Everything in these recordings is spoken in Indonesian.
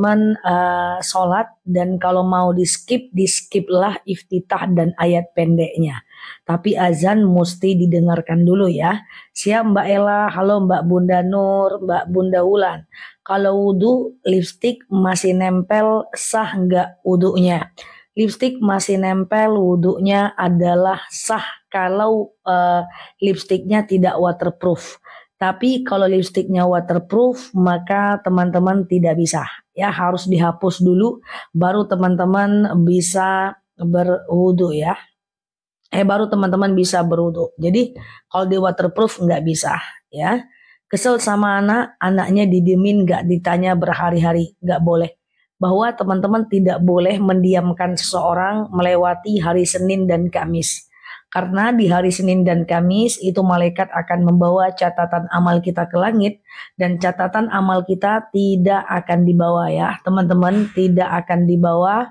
komitmen uh, eh, sholat dan kalau mau di skip di skip lah iftitah dan ayat pendeknya. Tapi azan mesti didengarkan dulu ya. Siap Mbak Ella, halo Mbak Bunda Nur, Mbak Bunda Wulan. Kalau wudhu lipstick masih nempel sah nggak wudhunya? Lipstick masih nempel wudhunya adalah sah kalau uh, eh, lipstiknya tidak waterproof. Tapi kalau lipstiknya waterproof, maka teman-teman tidak bisa ya harus dihapus dulu baru teman-teman bisa berwudu ya. Eh baru teman-teman bisa berwudu. Jadi kalau di waterproof nggak bisa ya. Kesel sama anak, anaknya didimin nggak ditanya berhari-hari, nggak boleh. Bahwa teman-teman tidak boleh mendiamkan seseorang melewati hari Senin dan Kamis karena di hari Senin dan Kamis itu malaikat akan membawa catatan amal kita ke langit dan catatan amal kita tidak akan dibawa ya, teman-teman, tidak akan dibawa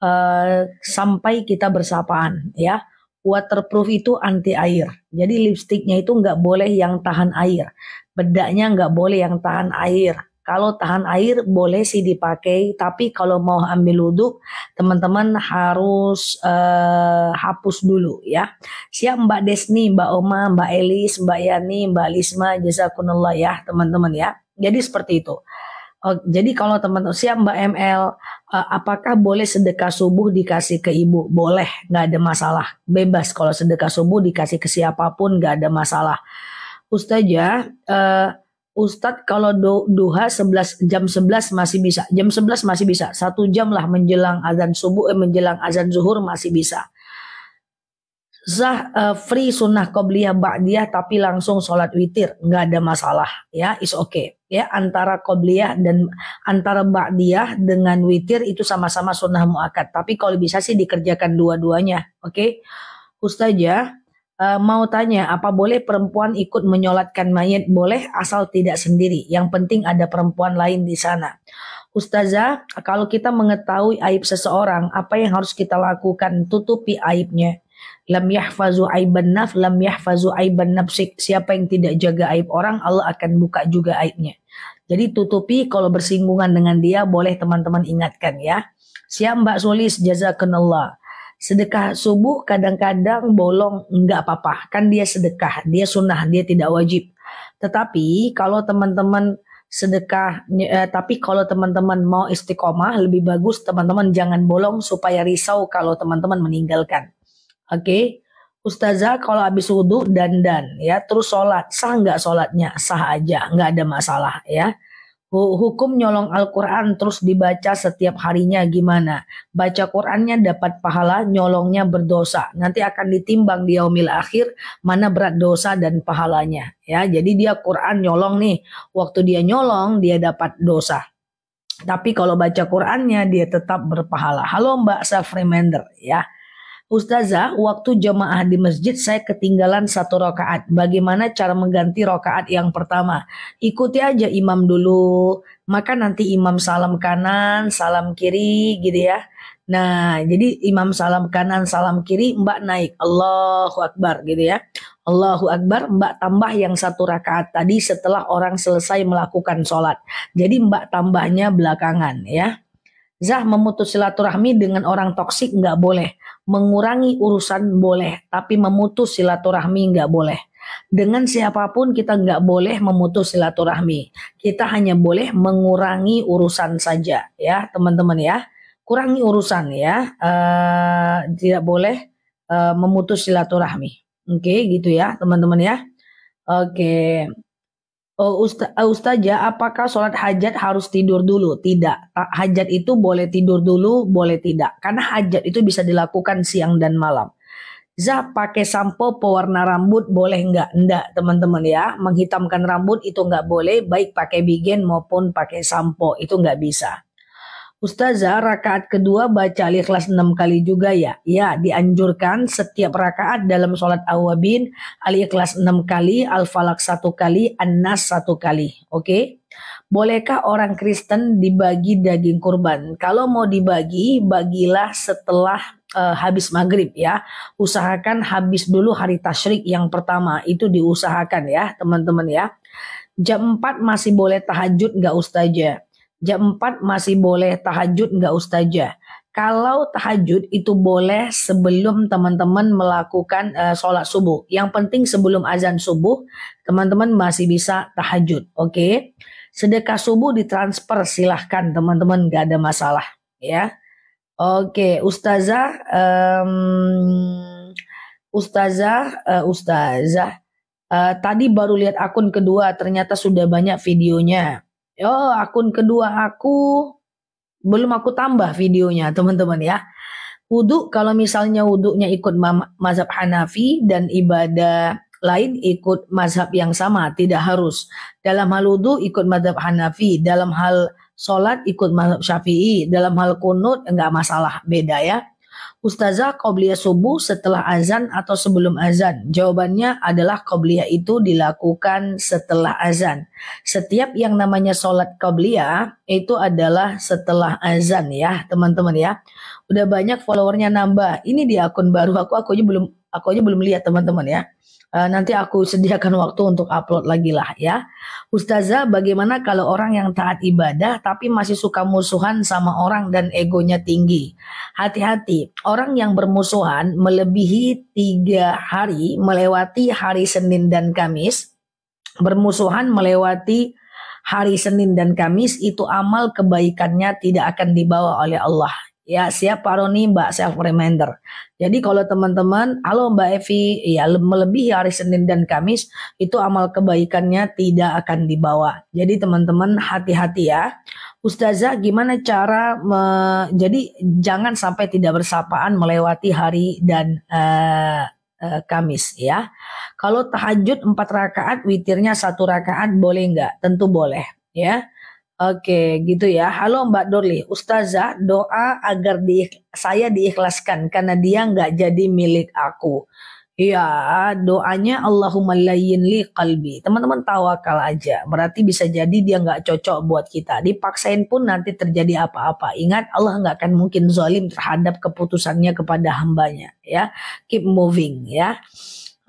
uh, sampai kita bersapaan ya. Waterproof itu anti air. Jadi lipstiknya itu nggak boleh yang tahan air. Bedaknya nggak boleh yang tahan air kalau tahan air boleh sih dipakai, tapi kalau mau ambil wudhu, teman-teman harus uh, hapus dulu ya. Siap Mbak Desni, Mbak Oma, Mbak Elis, Mbak Yani, Mbak Lisma, jazakunullah ya teman-teman ya. Jadi seperti itu. Oh, jadi kalau teman-teman siap Mbak ML, uh, eh, apakah boleh sedekah subuh dikasih ke ibu? Boleh, nggak ada masalah. Bebas kalau sedekah subuh dikasih ke siapapun nggak ada masalah. Ustazah, uh, Ustadz kalau do, duha 11 jam 11 masih bisa. Jam 11 masih bisa. Satu jam lah menjelang azan subuh eh, menjelang azan zuhur masih bisa. Sah uh, free sunnah qobliyah ba'diyah tapi langsung sholat witir. nggak ada masalah ya. Is okay. Ya antara qobliyah dan antara ba'diyah dengan witir itu sama-sama sunnah muakat Tapi kalau bisa sih dikerjakan dua-duanya. Oke. Okay? Ustazah ya? uh, mau tanya, apa boleh perempuan ikut menyolatkan mayat? Boleh, asal tidak sendiri. Yang penting ada perempuan lain di sana. Ustazah, kalau kita mengetahui aib seseorang, apa yang harus kita lakukan? Tutupi aibnya. Lam yahfazu aiban naf, lam yahfazu aiban nafsik. Siapa yang tidak jaga aib orang, Allah akan buka juga aibnya. Jadi tutupi kalau bersinggungan dengan dia, boleh teman-teman ingatkan ya. Siap Mbak Sulis, jazakanallah sedekah subuh kadang-kadang bolong nggak apa-apa kan dia sedekah dia sunnah dia tidak wajib tetapi kalau teman-teman sedekah eh, tapi kalau teman-teman mau istiqomah lebih bagus teman-teman jangan bolong supaya risau kalau teman-teman meninggalkan oke okay? Ustazah kalau habis wudhu dan dan ya terus sholat sah nggak sholatnya sah aja nggak ada masalah ya hukum nyolong Al-Quran terus dibaca setiap harinya gimana? Baca Qurannya dapat pahala, nyolongnya berdosa. Nanti akan ditimbang di yaumil akhir mana berat dosa dan pahalanya. Ya, jadi dia Quran nyolong nih. Waktu dia nyolong dia dapat dosa. Tapi kalau baca Qurannya dia tetap berpahala. Halo Mbak safrimender ya. Ustazah, waktu jemaah di masjid saya ketinggalan satu rokaat. Bagaimana cara mengganti rokaat yang pertama? Ikuti aja imam dulu. Maka nanti imam salam kanan, salam kiri gitu ya. Nah, jadi imam salam kanan, salam kiri, mbak naik. Allahu Akbar gitu ya. Allahu Akbar, mbak tambah yang satu rakaat tadi setelah orang selesai melakukan sholat. Jadi mbak tambahnya belakangan ya. Zah memutus silaturahmi dengan orang toksik nggak boleh mengurangi urusan boleh, tapi memutus silaturahmi nggak boleh. Dengan siapapun kita nggak boleh memutus silaturahmi. Kita hanya boleh mengurangi urusan saja, ya teman-teman ya. Kurangi urusan ya, uh, tidak boleh uh, memutus silaturahmi. Oke, okay, gitu ya teman-teman ya. Oke. Okay. Uh, Usta, uh, Ustazah, apakah sholat hajat harus tidur dulu? Tidak. Hajat itu boleh tidur dulu, boleh tidak. Karena hajat itu bisa dilakukan siang dan malam. Zah, pakai sampo pewarna rambut boleh enggak? Enggak, teman-teman ya. Menghitamkan rambut itu enggak boleh, baik pakai bigen maupun pakai sampo. Itu enggak bisa. Ustazah, rakaat kedua baca Al-Ikhlas enam kali juga ya? Ya, dianjurkan setiap rakaat dalam sholat awabin, Al-Ikhlas enam kali, Al-Falak 1 kali, An-Nas 1 kali. Oke? Bolehkah orang Kristen dibagi daging kurban? Kalau mau dibagi, bagilah setelah uh, habis maghrib ya. Usahakan habis dulu hari tasyrik yang pertama. Itu diusahakan ya teman-teman ya. Jam 4 masih boleh tahajud nggak ustazah? Jam 4 masih boleh tahajud nggak ustazah? Kalau tahajud itu boleh sebelum teman-teman melakukan uh, sholat subuh. Yang penting sebelum azan subuh, teman-teman masih bisa tahajud. Oke, okay? sedekah subuh ditransfer silahkan teman-teman nggak ada masalah ya. Oke, okay, ustazah, um, ustazah, uh, ustazah. Uh, tadi baru lihat akun kedua, ternyata sudah banyak videonya oh akun kedua aku belum aku tambah videonya teman-teman ya. Wudhu kalau misalnya wudhunya ikut mazhab Hanafi dan ibadah lain ikut mazhab yang sama tidak harus. Dalam hal wudhu ikut mazhab Hanafi, dalam hal sholat ikut mazhab Syafi'i, dalam hal kunut enggak masalah beda ya. Ustazah Qobliyah subuh setelah azan atau sebelum azan? Jawabannya adalah Qobliyah itu dilakukan setelah azan. Setiap yang namanya sholat Qobliyah itu adalah setelah azan ya teman-teman ya. Udah banyak followernya nambah. Ini di akun baru aku, aku aja belum aku aja belum lihat teman-teman ya. Eh, nanti aku sediakan waktu untuk upload lagi lah ya. Ustazah, bagaimana kalau orang yang taat ibadah tapi masih suka musuhan sama orang dan egonya tinggi? Hati-hati, orang yang bermusuhan melebihi tiga hari, melewati hari Senin dan Kamis, bermusuhan melewati hari Senin dan Kamis itu amal kebaikannya tidak akan dibawa oleh Allah Ya, siap Roni Mbak self reminder. Jadi kalau teman-teman, halo Mbak Evi, ya melebihi hari Senin dan Kamis itu amal kebaikannya tidak akan dibawa. Jadi teman-teman hati-hati ya. Ustazah, gimana cara me, jadi jangan sampai tidak bersapaan melewati hari dan uh, uh, Kamis ya. Kalau tahajud empat rakaat, witirnya satu rakaat boleh nggak? Tentu boleh ya. Oke, gitu ya. Halo Mbak Dorli, Ustazah doa agar di, saya diikhlaskan karena dia nggak jadi milik aku. Ya, doanya Allahumma layin li qalbi. Teman-teman tawakal aja. Berarti bisa jadi dia nggak cocok buat kita. Dipaksain pun nanti terjadi apa-apa. Ingat Allah nggak akan mungkin zalim terhadap keputusannya kepada hambanya. Ya, keep moving ya.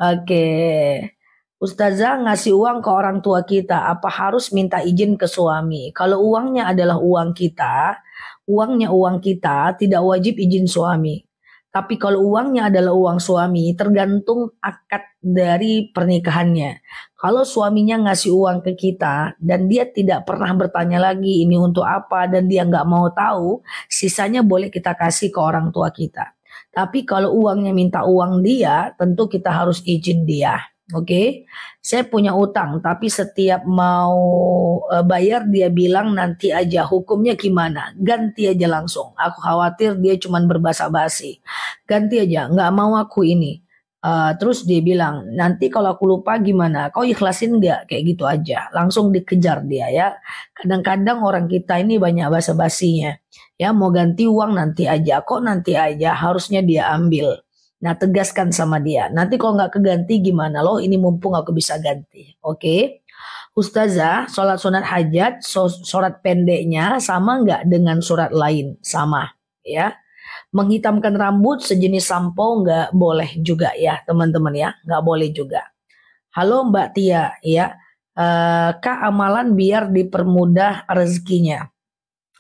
Oke. Ustazah ngasih uang ke orang tua kita, apa harus minta izin ke suami? Kalau uangnya adalah uang kita, uangnya uang kita, tidak wajib izin suami. Tapi kalau uangnya adalah uang suami, tergantung akad dari pernikahannya. Kalau suaminya ngasih uang ke kita dan dia tidak pernah bertanya lagi ini untuk apa dan dia nggak mau tahu, sisanya boleh kita kasih ke orang tua kita. Tapi kalau uangnya minta uang dia, tentu kita harus izin dia. Oke, okay? saya punya utang, tapi setiap mau eh, bayar dia bilang nanti aja hukumnya gimana? Ganti aja langsung. Aku khawatir dia cuma berbasa basi. Ganti aja, nggak mau aku ini. Uh, terus dia bilang nanti kalau aku lupa gimana? Kau ikhlasin nggak? Kayak gitu aja. Langsung dikejar dia ya. Kadang-kadang orang kita ini banyak basa basinya. Ya mau ganti uang nanti aja. Kok nanti aja? Harusnya dia ambil Nah tegaskan sama dia. Nanti kalau nggak keganti gimana loh? Ini mumpung aku bisa ganti. Oke. Okay? Ustazah, sholat sunat hajat, sholat pendeknya sama nggak dengan surat lain? Sama, ya. Menghitamkan rambut sejenis sampo nggak boleh juga ya, teman-teman ya, nggak boleh juga. Halo Mbak Tia, ya. Uh, eh, kak amalan biar dipermudah rezekinya.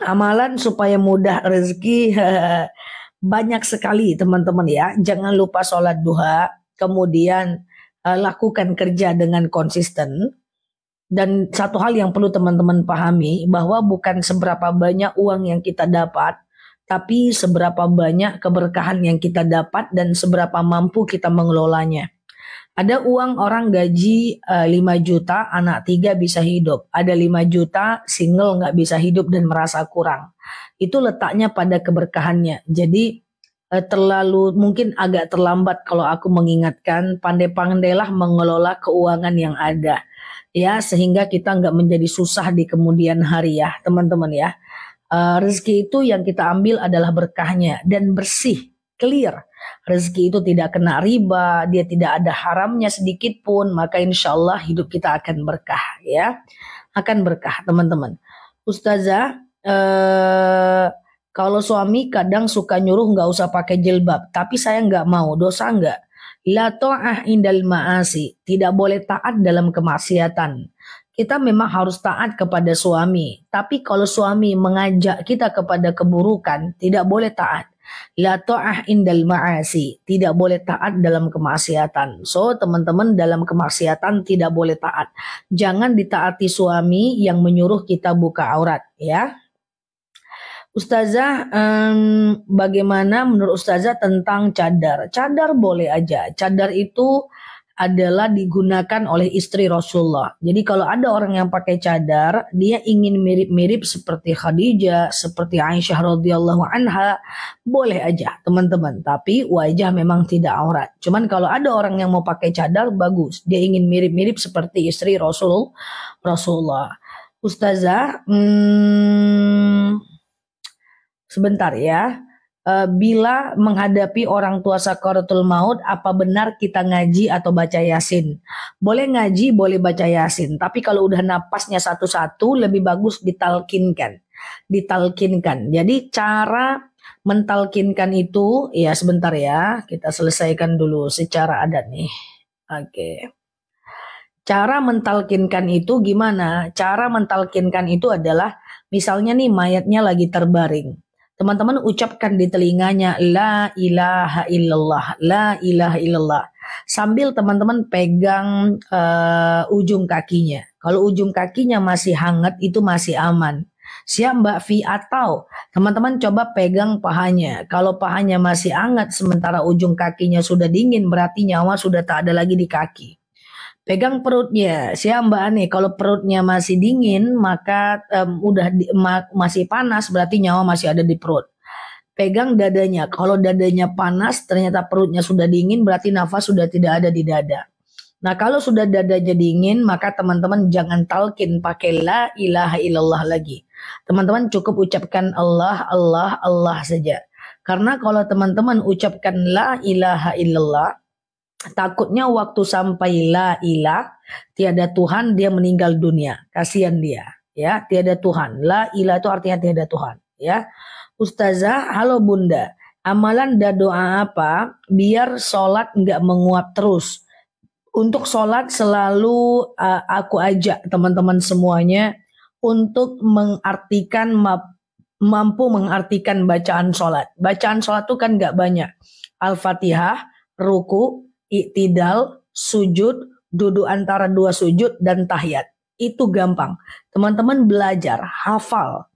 Amalan supaya mudah rezeki banyak sekali teman-teman ya. Jangan lupa sholat duha, kemudian uh, lakukan kerja dengan konsisten. Dan satu hal yang perlu teman-teman pahami bahwa bukan seberapa banyak uang yang kita dapat, tapi seberapa banyak keberkahan yang kita dapat dan seberapa mampu kita mengelolanya. Ada uang orang gaji uh, eh, 5 juta, anak tiga bisa hidup. Ada 5 juta, single nggak bisa hidup dan merasa kurang itu letaknya pada keberkahannya. Jadi eh, terlalu mungkin agak terlambat kalau aku mengingatkan pandai-pandailah mengelola keuangan yang ada ya sehingga kita nggak menjadi susah di kemudian hari ya teman-teman ya uh, rezeki itu yang kita ambil adalah berkahnya dan bersih clear rezeki itu tidak kena riba dia tidak ada haramnya sedikit pun maka insya Allah hidup kita akan berkah ya akan berkah teman-teman Ustazah eh kalau suami kadang suka nyuruh nggak usah pakai jilbab, tapi saya nggak mau, dosa nggak? La to'ah indal ma'asi, tidak boleh taat dalam kemaksiatan. Kita memang harus taat kepada suami, tapi kalau suami mengajak kita kepada keburukan, tidak boleh taat. La to'ah indal ma'asi, tidak boleh taat dalam kemaksiatan. So, teman-teman dalam kemaksiatan tidak boleh taat. Jangan ditaati suami yang menyuruh kita buka aurat, ya. Ustazah, um, bagaimana menurut Ustazah tentang cadar? Cadar boleh aja. Cadar itu adalah digunakan oleh istri Rasulullah. Jadi kalau ada orang yang pakai cadar, dia ingin mirip-mirip seperti Khadijah, seperti Aisyah radhiyallahu anha, boleh aja teman-teman. Tapi wajah memang tidak aurat. Cuman kalau ada orang yang mau pakai cadar, bagus. Dia ingin mirip-mirip seperti istri Rasul, Rasulullah. Ustazah, hmm, Sebentar ya. Eh, bila menghadapi orang tua sakaratul maut, apa benar kita ngaji atau baca yasin? Boleh ngaji, boleh baca yasin. Tapi kalau udah napasnya satu-satu, lebih bagus ditalkinkan. Ditalkinkan. Jadi cara mentalkinkan itu, ya sebentar ya, kita selesaikan dulu secara adat nih. Oke. Cara mentalkinkan itu gimana? Cara mentalkinkan itu adalah misalnya nih mayatnya lagi terbaring. Teman-teman ucapkan di telinganya la ilaha illallah, la ilaha illallah. Sambil teman-teman pegang uh, ujung kakinya. Kalau ujung kakinya masih hangat itu masih aman. Siap Mbak Vi atau teman-teman coba pegang pahanya. Kalau pahanya masih hangat sementara ujung kakinya sudah dingin berarti nyawa sudah tak ada lagi di kaki pegang perutnya. Siap Mbak Ani, kalau perutnya masih dingin maka um, udah di, ma masih panas berarti nyawa masih ada di perut. Pegang dadanya. Kalau dadanya panas ternyata perutnya sudah dingin berarti nafas sudah tidak ada di dada. Nah, kalau sudah dadanya dingin maka teman-teman jangan talkin pakai la ilaha illallah lagi. Teman-teman cukup ucapkan Allah Allah Allah saja. Karena kalau teman-teman ucapkan la ilaha illallah Takutnya waktu sampai la ilah, tiada Tuhan, dia meninggal dunia. Kasihan dia, ya. Tiada Tuhan. La ila itu artinya tiada Tuhan, ya. Ustazah, halo bunda. Amalan dan doa apa biar sholat nggak menguap terus? Untuk sholat selalu uh, aku ajak teman-teman semuanya untuk mengartikan mampu mengartikan bacaan sholat. Bacaan sholat itu kan nggak banyak. Al-Fatihah, ruku, iktidal, sujud, duduk antara dua sujud dan tahiyat. Itu gampang. Teman-teman belajar, hafal.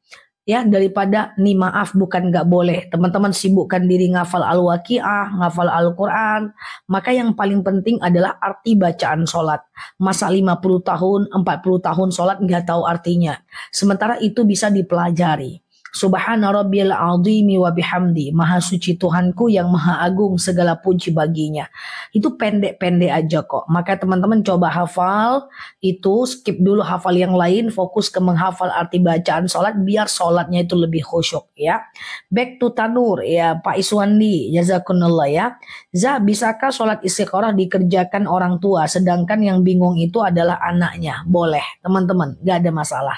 Ya, daripada nih maaf bukan nggak boleh. Teman-teman sibukkan diri ngafal al-waqiah, ngafal Al-Quran. Maka yang paling penting adalah arti bacaan sholat. Masa 50 tahun, 40 tahun sholat nggak tahu artinya. Sementara itu bisa dipelajari. Subhana rabbil azimi wa bihamdi. Maha suci Tuhanku yang maha agung segala puji baginya. Itu pendek-pendek aja kok. Maka teman-teman coba hafal itu skip dulu hafal yang lain fokus ke menghafal arti bacaan sholat biar sholatnya itu lebih khusyuk ya. Back to Tanur ya Pak Iswandi jazakunallah ya. Zah bisakah sholat istiqorah dikerjakan orang tua sedangkan yang bingung itu adalah anaknya? Boleh teman-teman gak ada masalah.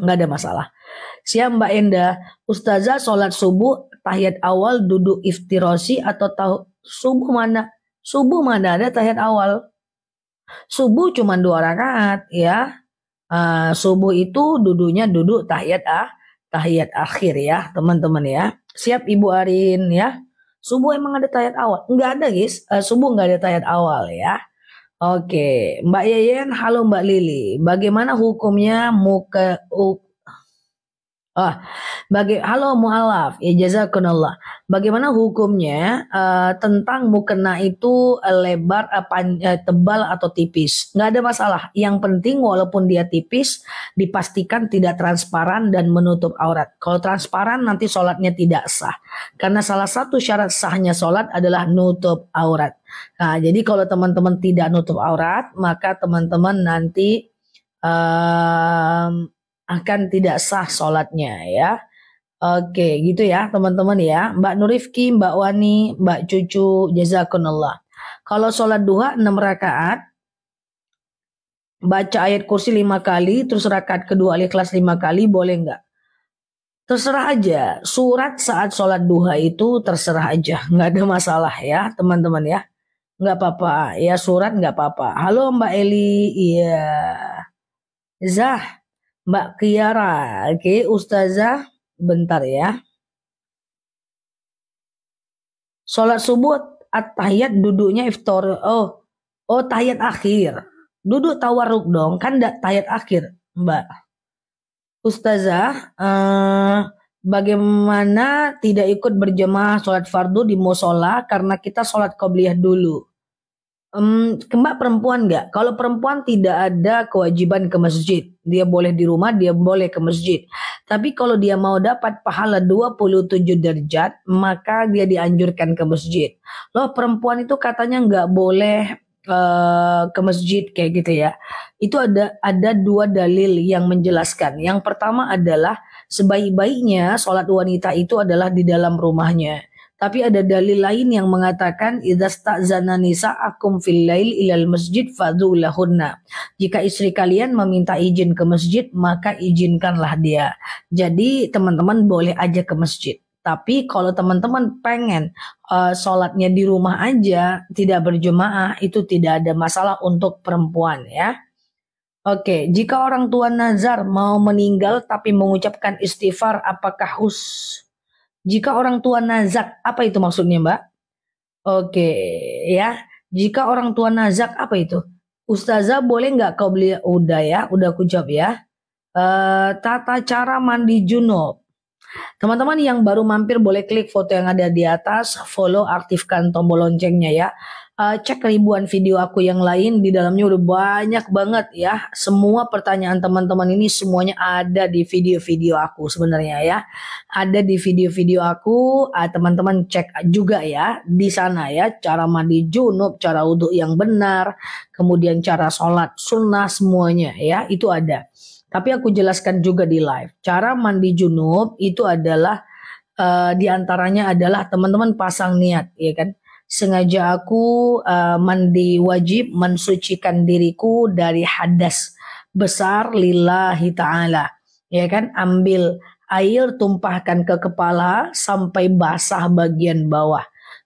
Gak ada masalah. Siap Mbak Enda. Ustazah sholat subuh, tahiyat awal, duduk iftirosi atau tahu subuh mana? Subuh mana ada tahiyat awal? Subuh cuma dua rakaat ya. Uh, subuh itu duduknya duduk tahiyat ah, tahiyat akhir ya teman-teman ya. Siap Ibu Arin ya. Subuh emang ada tahiyat awal? Enggak ada guys. Uh, subuh enggak ada tahiyat awal ya. Oke, Mbak Yeyen, halo Mbak Lili. Bagaimana hukumnya muka, uh, Ah, bagi halo mualaf, ya jazakumullah. Bagaimana hukumnya uh, tentang mukena itu eh, lebar, uh, uh, tebal atau tipis? Nggak ada masalah. Yang penting walaupun dia tipis, dipastikan tidak transparan dan menutup aurat. Kalau transparan nanti sholatnya tidak sah, karena salah satu syarat sahnya sholat adalah nutup aurat. Nah, jadi kalau teman-teman tidak nutup aurat, maka teman-teman nanti uh, akan tidak sah sholatnya ya. Oke gitu ya teman-teman ya. Mbak Nurifki, Mbak Wani, Mbak Cucu, Jazakunullah. Kalau sholat duha 6 rakaat, baca ayat kursi 5 kali, terus rakaat kedua ikhlas 5 kali, boleh nggak? Terserah aja, surat saat sholat duha itu terserah aja, nggak ada masalah ya teman-teman ya. Nggak apa-apa, ya surat nggak apa-apa. Halo Mbak Eli, iya. Zah, Mbak Kiara. Oke, Ustazah, bentar ya. Sholat subuh at-tahiyat duduknya iftar. Oh, oh tahiyat akhir. Duduk tawaruk dong, kan tidak tahiyat akhir, Mbak. Ustazah, eh, bagaimana tidak ikut berjemaah sholat fardu di musola karena kita sholat qobliyah dulu? Um, mbak perempuan nggak? Kalau perempuan tidak ada kewajiban ke masjid. Dia boleh di rumah, dia boleh ke masjid. Tapi kalau dia mau dapat pahala 27 derajat, maka dia dianjurkan ke masjid. Loh perempuan itu katanya nggak boleh uh, ke masjid kayak gitu ya. Itu ada ada dua dalil yang menjelaskan. Yang pertama adalah sebaik-baiknya sholat wanita itu adalah di dalam rumahnya. Tapi ada dalil lain yang mengatakan idastazana nisa akum fil lail ilal masjid fadulahunna. Jika istri kalian meminta izin ke masjid, maka izinkanlah dia. Jadi teman-teman boleh aja ke masjid. Tapi kalau teman-teman pengen uh, sholatnya di rumah aja, tidak berjemaah, itu tidak ada masalah untuk perempuan ya. Oke, jika orang tua nazar mau meninggal tapi mengucapkan istighfar, apakah hus jika orang tua nazak, apa itu maksudnya Mbak? Oke ya. Jika orang tua nazak, apa itu? Ustazah boleh nggak kau beli? Udah ya, udah aku jawab ya. E, tata cara mandi junub. Teman-teman yang baru mampir boleh klik foto yang ada di atas, follow, aktifkan tombol loncengnya ya uh, cek ribuan video aku yang lain di dalamnya udah banyak banget ya. Semua pertanyaan teman-teman ini semuanya ada di video-video aku sebenarnya ya. Ada di video-video aku, teman eh, teman-teman cek juga ya di sana ya cara mandi junub, cara wudhu yang benar, kemudian cara sholat sunnah semuanya ya itu ada. Tapi aku jelaskan juga di live. Cara mandi junub itu adalah uh, eh, diantaranya adalah teman-teman pasang niat, ya kan? sengaja aku uh, eh, mandi wajib mensucikan diriku dari hadas besar lillahi ta'ala. Ya kan, ambil air tumpahkan ke kepala sampai basah bagian bawah.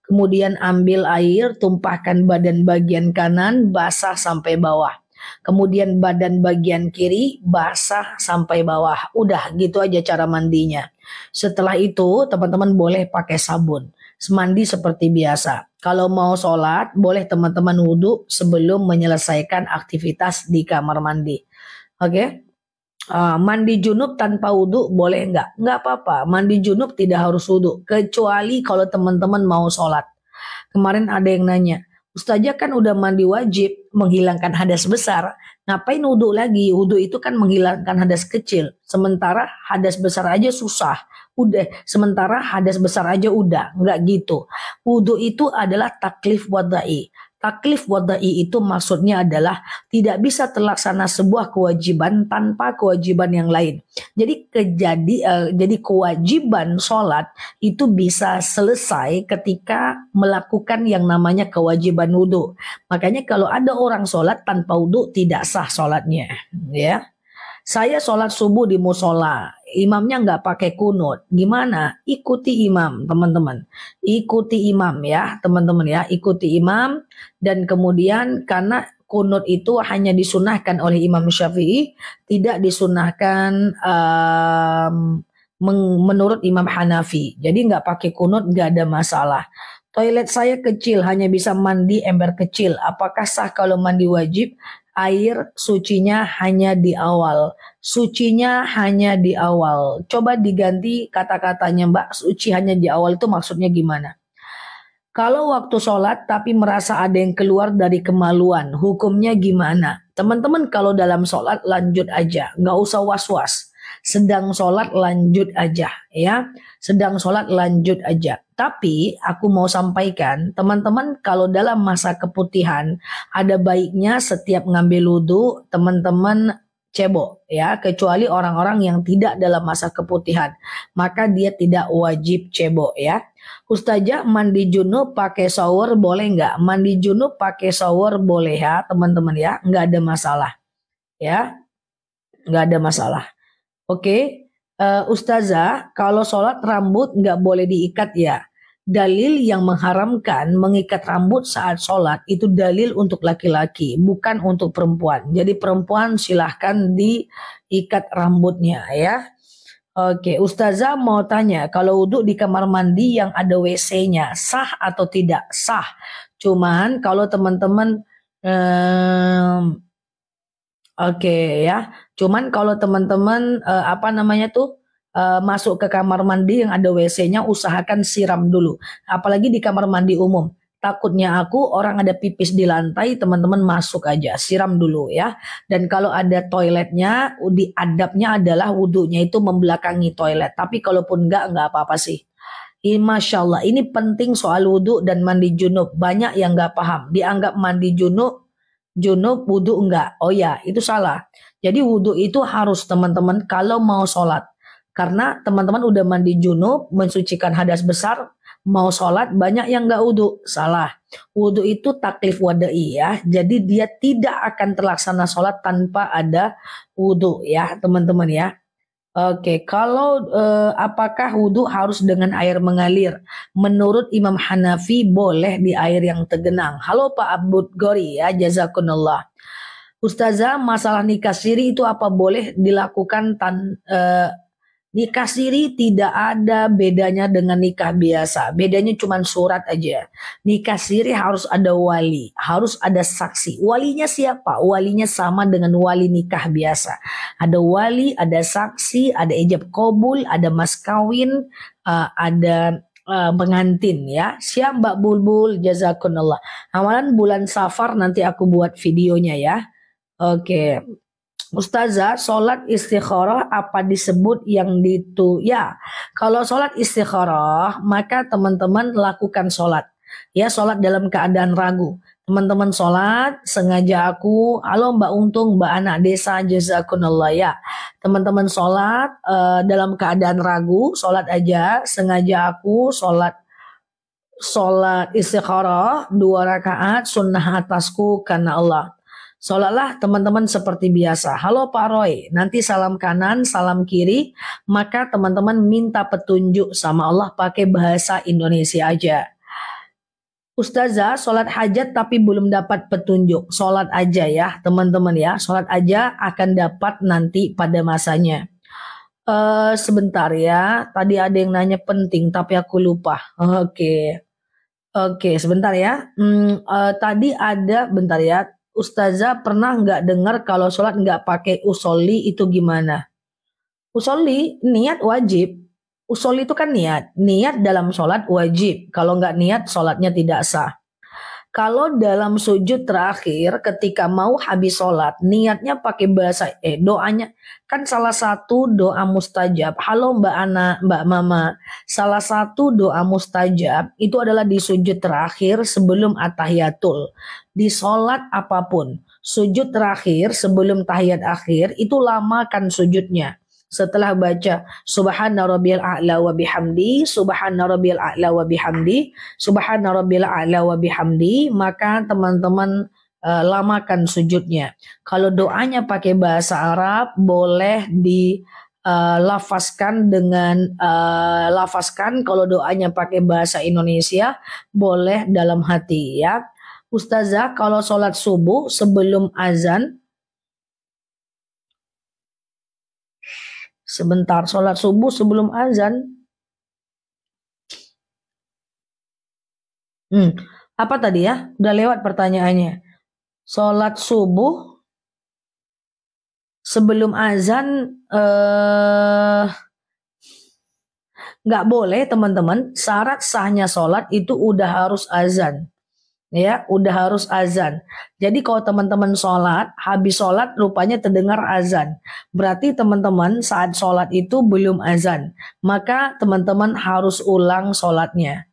Kemudian ambil air tumpahkan badan bagian kanan basah sampai bawah. Kemudian badan bagian kiri basah sampai bawah. Udah gitu aja cara mandinya. Setelah itu teman-teman boleh pakai sabun. Semandi seperti biasa kalau mau sholat, boleh teman-teman wudhu sebelum menyelesaikan aktivitas di kamar mandi. Oke, okay? uh, mandi junub tanpa wudhu boleh nggak? Nggak apa-apa, mandi junub tidak harus wudhu, kecuali kalau teman-teman mau sholat. Kemarin ada yang nanya, Ustazah ya kan udah mandi wajib, menghilangkan hadas besar, ngapain wudhu lagi? Wudhu itu kan menghilangkan hadas kecil, sementara hadas besar aja susah udah sementara hadas besar aja udah nggak gitu wudhu itu adalah taklif wadai Taklif wadai itu maksudnya adalah tidak bisa terlaksana sebuah kewajiban tanpa kewajiban yang lain. Jadi kejadi uh, jadi kewajiban sholat itu bisa selesai ketika melakukan yang namanya kewajiban wudhu. Makanya kalau ada orang sholat tanpa wudhu tidak sah sholatnya, ya. Saya sholat subuh di musola, imamnya nggak pakai kunut. Gimana? Ikuti imam, teman-teman. Ikuti imam ya, teman-teman ya. Ikuti imam dan kemudian karena kunut itu hanya disunahkan oleh Imam Syafi'i, tidak disunahkan um, menurut Imam Hanafi. Jadi nggak pakai kunut nggak ada masalah. Toilet saya kecil, hanya bisa mandi ember kecil. Apakah sah kalau mandi wajib? Air sucinya hanya di awal sucinya hanya di awal. Coba diganti kata-katanya Mbak, suci hanya di awal itu maksudnya gimana? Kalau waktu sholat tapi merasa ada yang keluar dari kemaluan, hukumnya gimana? Teman-teman kalau dalam sholat lanjut aja, nggak usah was-was. Sedang sholat lanjut aja ya, sedang sholat lanjut aja. Tapi aku mau sampaikan, teman-teman kalau dalam masa keputihan, ada baiknya setiap ngambil wudhu, teman-teman cebok ya kecuali orang-orang yang tidak dalam masa keputihan maka dia tidak wajib cebok ya Ustazah mandi junub pakai shower boleh nggak mandi junub pakai shower boleh ya teman-teman ya nggak ada masalah ya nggak ada masalah oke okay. uh, eh, Ustazah kalau sholat rambut nggak boleh diikat ya dalil yang mengharamkan mengikat rambut saat sholat itu dalil untuk laki-laki, bukan untuk perempuan. Jadi perempuan silahkan diikat rambutnya ya. Oke, Ustazah mau tanya, kalau wudhu di kamar mandi yang ada WC-nya, sah atau tidak? Sah. Cuman kalau teman-teman, um, oke ya, cuman kalau teman-teman uh, apa namanya tuh, uh, masuk ke kamar mandi yang ada WC-nya usahakan siram dulu. Apalagi di kamar mandi umum. Takutnya aku orang ada pipis di lantai, teman-teman masuk aja, siram dulu ya. Dan kalau ada toiletnya, di adabnya adalah wudhunya itu membelakangi toilet. Tapi kalaupun enggak, enggak apa-apa sih. Ini Masya Allah, ini penting soal wudhu dan mandi junub. Banyak yang enggak paham. Dianggap mandi junub, junub wudhu enggak. Oh ya, itu salah. Jadi wudhu itu harus teman-teman kalau mau sholat. Karena teman-teman udah mandi junub, mensucikan hadas besar, mau sholat banyak yang nggak wudhu. Salah. Wudhu itu taklif wadai ya. Jadi dia tidak akan terlaksana sholat tanpa ada wudhu ya teman-teman ya. Oke, kalau eh, apakah wudhu harus dengan air mengalir? Menurut Imam Hanafi boleh di air yang tergenang. Halo Pak Abud Gori ya, jazakunullah. Ustazah, masalah nikah siri itu apa boleh dilakukan tan, eh, Nikah siri tidak ada bedanya dengan nikah biasa. Bedanya cuma surat aja. Nikah siri harus ada wali, harus ada saksi. Walinya siapa? Walinya sama dengan wali nikah biasa. Ada wali, ada saksi, ada ijab kobul, ada mas kawin, eh, ada eh, pengantin ya. Siap Mbak Bulbul, jazakunallah. Amalan bulan safar nanti aku buat videonya ya. Oke. Okay. Ustazah, sholat istikharah apa disebut yang itu? Ya, kalau sholat istikharah, maka teman-teman lakukan sholat. Ya, sholat dalam keadaan ragu. Teman-teman sholat, sengaja aku, halo Mbak Untung, Mbak Anak Desa, jazakunallah ya. Teman-teman sholat uh, dalam keadaan ragu, sholat aja, sengaja aku, sholat sholat istikharah dua rakaat sunnah atasku karena Allah Seolah-olah teman-teman seperti biasa, halo Pak Roy, nanti salam kanan, salam kiri, maka teman-teman minta petunjuk sama Allah pakai bahasa Indonesia aja. Ustazah, sholat hajat tapi belum dapat petunjuk. Sholat aja ya, teman-teman ya. Sholat aja akan dapat nanti pada masanya. Uh, sebentar ya, tadi ada yang nanya penting tapi aku lupa. Oke, okay. oke, sebentar ya. Hmm, uh, tadi ada, bentar ya Ustazah pernah nggak dengar kalau sholat nggak pakai usoli itu gimana? Usoli niat wajib. Usoli itu kan niat. Niat dalam sholat wajib. Kalau nggak niat sholatnya tidak sah. Kalau dalam sujud terakhir ketika mau habis sholat niatnya pakai bahasa eh doanya kan salah satu doa mustajab. Halo Mbak Ana, Mbak Mama. Salah satu doa mustajab itu adalah di sujud terakhir sebelum atahiyatul. Di sholat apapun, sujud terakhir sebelum tahiyat akhir itu lama kan sujudnya setelah baca subhana rabbiyal a'la wa bihamdi subhana rabbiyal a'la wa bihamdi subhana rabbiyal a'la wa bihamdi maka teman-teman uh, lamakan sujudnya kalau doanya pakai bahasa Arab boleh di Uh, eh, lafaskan dengan uh, eh, lafaskan kalau doanya pakai bahasa Indonesia boleh dalam hati ya Ustazah kalau sholat subuh sebelum azan sebentar sholat subuh sebelum azan. Hmm, apa tadi ya? Udah lewat pertanyaannya. Sholat subuh sebelum azan eh nggak boleh teman-teman. Syarat sahnya sholat itu udah harus azan ya udah harus azan. Jadi kalau teman-teman sholat, habis sholat rupanya terdengar azan. Berarti teman-teman saat sholat itu belum azan. Maka teman-teman harus ulang sholatnya.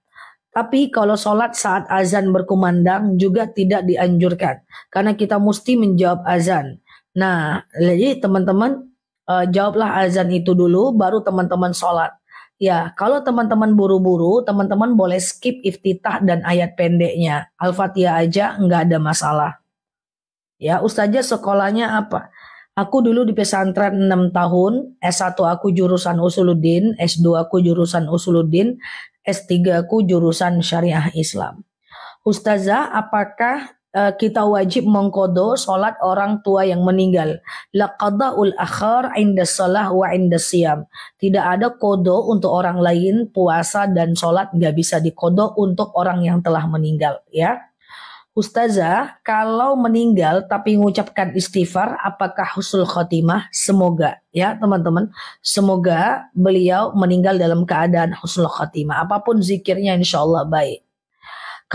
Tapi kalau sholat saat azan berkumandang juga tidak dianjurkan. Karena kita mesti menjawab azan. Nah, jadi teman-teman uh, jawablah azan itu dulu baru teman-teman sholat. Ya, kalau teman-teman buru-buru, teman-teman boleh skip iftitah dan ayat pendeknya. Al-Fatihah aja nggak ada masalah. Ya, ustazah sekolahnya apa? Aku dulu di pesantren 6 tahun, S1 aku jurusan usuluddin, S2 aku jurusan usuluddin, S3 aku jurusan syariah Islam. Ustazah, apakah Eh, kita wajib mengkodo sholat orang tua yang meninggal. Laqadahul akhar inda sholah wa inda siam. Tidak ada kodo untuk orang lain, puasa dan sholat nggak bisa dikodo untuk orang yang telah meninggal. Ya, Ustazah, kalau meninggal tapi mengucapkan istighfar, apakah husul khotimah? Semoga ya teman-teman, semoga beliau meninggal dalam keadaan husul khotimah. Apapun zikirnya insya Allah baik.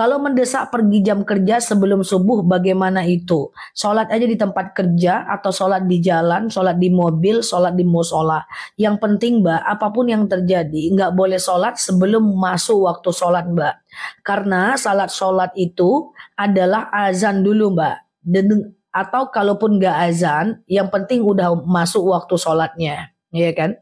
Kalau mendesak pergi jam kerja sebelum subuh bagaimana itu? Sholat aja di tempat kerja atau sholat di jalan, sholat di mobil, sholat di musola. Yang penting mbak, apapun yang terjadi nggak boleh sholat sebelum masuk waktu sholat mbak. Karena salat sholat itu adalah azan dulu mbak. atau kalaupun nggak azan, yang penting udah masuk waktu sholatnya, ya kan?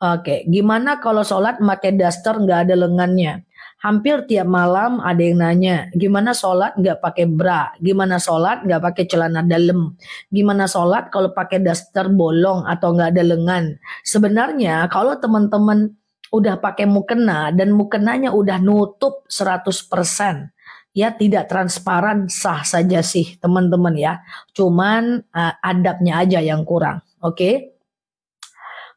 Oke, gimana kalau sholat pakai daster nggak ada lengannya? hampir tiap malam ada yang nanya, gimana sholat nggak pakai bra, gimana sholat nggak pakai celana dalam, gimana sholat kalau pakai daster bolong atau nggak ada lengan. Sebenarnya kalau teman-teman udah pakai mukena dan mukenanya udah nutup 100%, ya tidak transparan sah saja sih teman-teman ya. Cuman uh, adabnya aja yang kurang, oke? Okay?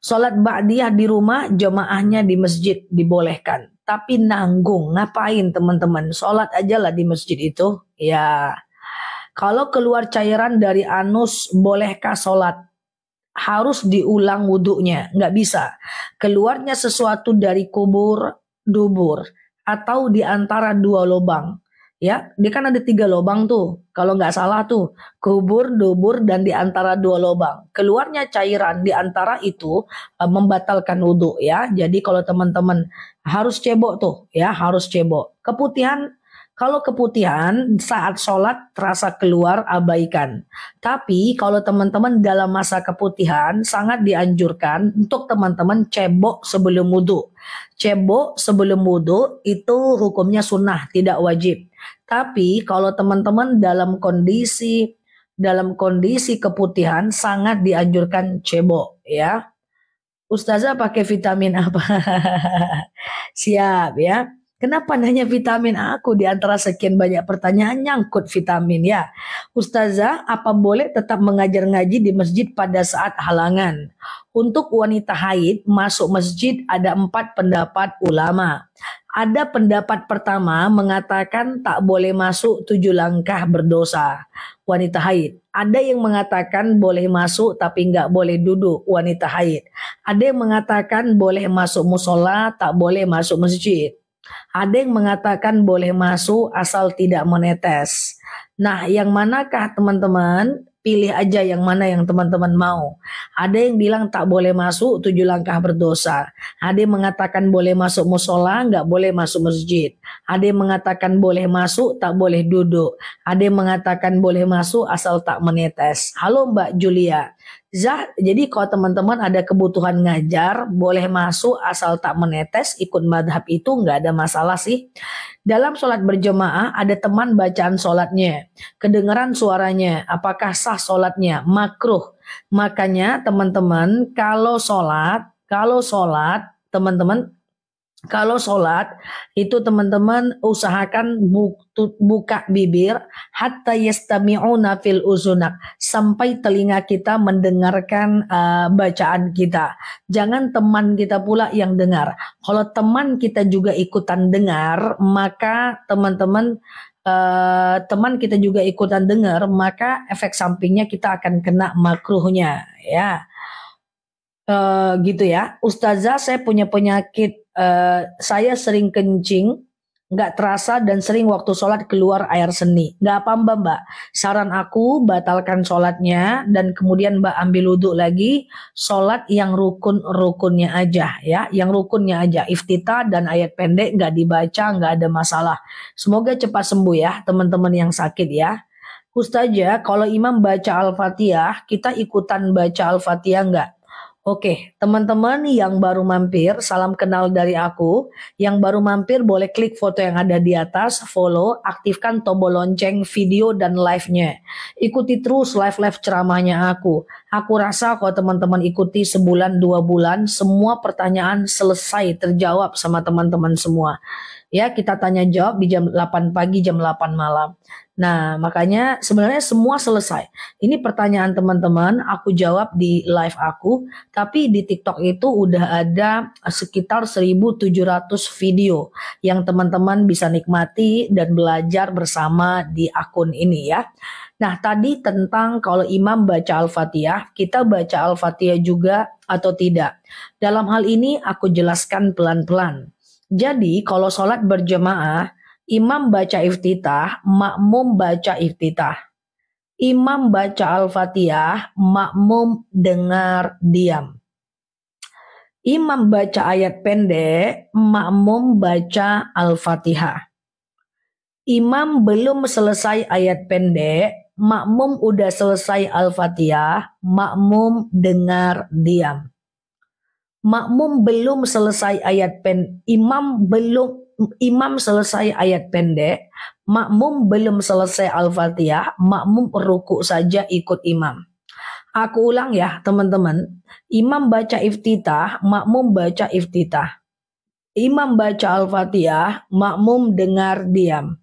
Sholat ba'diyah di rumah, jemaahnya di masjid dibolehkan tapi nanggung. Ngapain teman-teman? Sholat aja lah di masjid itu. Ya, kalau keluar cairan dari anus, bolehkah sholat? Harus diulang wudhunya, nggak bisa. Keluarnya sesuatu dari kubur, dubur, atau di antara dua lubang ya dia kan ada tiga lubang tuh kalau nggak salah tuh kubur dubur dan di antara dua lubang keluarnya cairan di antara itu e, membatalkan wudhu ya jadi kalau teman-teman harus cebok tuh ya harus cebok keputihan kalau keputihan saat sholat terasa keluar abaikan. Tapi kalau teman-teman dalam masa keputihan sangat dianjurkan untuk teman-teman cebok sebelum wudhu. Cebok sebelum wudhu itu hukumnya sunnah tidak wajib. Tapi kalau teman-teman dalam kondisi dalam kondisi keputihan sangat dianjurkan cebok ya. Ustazah pakai vitamin apa? Siap ya. Kenapa nanya vitamin aku di antara sekian banyak pertanyaan nyangkut vitamin ya? Ustazah, apa boleh tetap mengajar ngaji di masjid pada saat halangan? Untuk wanita haid masuk masjid ada empat pendapat ulama ada pendapat pertama mengatakan tak boleh masuk tujuh langkah berdosa wanita haid. Ada yang mengatakan boleh masuk tapi nggak boleh duduk wanita haid. Ada yang mengatakan boleh masuk musola tak boleh masuk masjid. Ada yang mengatakan boleh masuk asal tidak menetes. Nah, yang manakah teman-teman pilih aja yang mana yang teman-teman mau. Ada yang bilang tak boleh masuk tujuh langkah berdosa. Ada yang mengatakan boleh masuk musola, nggak boleh masuk masjid. Ada yang mengatakan boleh masuk, tak boleh duduk. Ada yang mengatakan boleh masuk asal tak menetes. Halo Mbak Julia. Zah, jadi kalau teman-teman ada kebutuhan ngajar, boleh masuk asal tak menetes, ikut madhab itu nggak ada masalah sih. Dalam sholat berjemaah ada teman bacaan sholatnya, kedengeran suaranya, apakah sah sah sholatnya, makruh. Makanya teman-teman kalau sholat, kalau sholat teman-teman kalau sholat itu teman-teman usahakan buka bibir hatta yastami'una fil uzunak sampai telinga kita mendengarkan uh, bacaan kita. Jangan teman kita pula yang dengar. Kalau teman kita juga ikutan dengar, maka teman-teman uh, teman kita juga ikutan dengar, maka efek sampingnya kita akan kena makruhnya, ya. Uh, gitu ya, Ustazah saya punya penyakit, uh, saya sering kencing nggak terasa dan sering waktu sholat keluar air seni. Nggak apa mbak mbak. Saran aku batalkan sholatnya dan kemudian mbak ambil wudhu lagi. Sholat yang rukun-rukunnya aja ya. Yang rukunnya aja. Iftita dan ayat pendek nggak dibaca nggak ada masalah. Semoga cepat sembuh ya teman-teman yang sakit ya. Ustazah, kalau imam baca Al-Fatihah, kita ikutan baca Al-Fatihah nggak? Oke, teman-teman yang baru mampir, salam kenal dari aku. Yang baru mampir boleh klik foto yang ada di atas, follow, aktifkan tombol lonceng video dan live-nya. Ikuti terus live-live ceramahnya aku. Aku rasa kalau teman-teman ikuti sebulan dua bulan, semua pertanyaan selesai terjawab sama teman-teman semua. Ya, kita tanya jawab di jam 8 pagi, jam 8 malam. Nah, makanya sebenarnya semua selesai. Ini pertanyaan teman-teman, aku jawab di live aku, tapi di TikTok itu udah ada sekitar 1700 video yang teman-teman bisa nikmati dan belajar bersama di akun ini ya. Nah, tadi tentang kalau imam baca Al-Fatihah, kita baca Al-Fatihah juga atau tidak. Dalam hal ini aku jelaskan pelan-pelan. Jadi, kalau sholat berjemaah, Imam baca iftitah, makmum baca iftitah. Imam baca Al-Fatihah, makmum dengar diam. Imam baca ayat pendek, makmum baca Al-Fatihah. Imam belum selesai ayat pendek, makmum udah selesai Al-Fatihah, makmum dengar diam. Makmum belum selesai ayat pen, imam belum imam selesai ayat pendek, makmum belum selesai Al-Fatihah, makmum ruku saja ikut imam. Aku ulang ya teman-teman, imam baca iftitah, makmum baca iftitah. Imam baca Al-Fatihah, makmum dengar diam.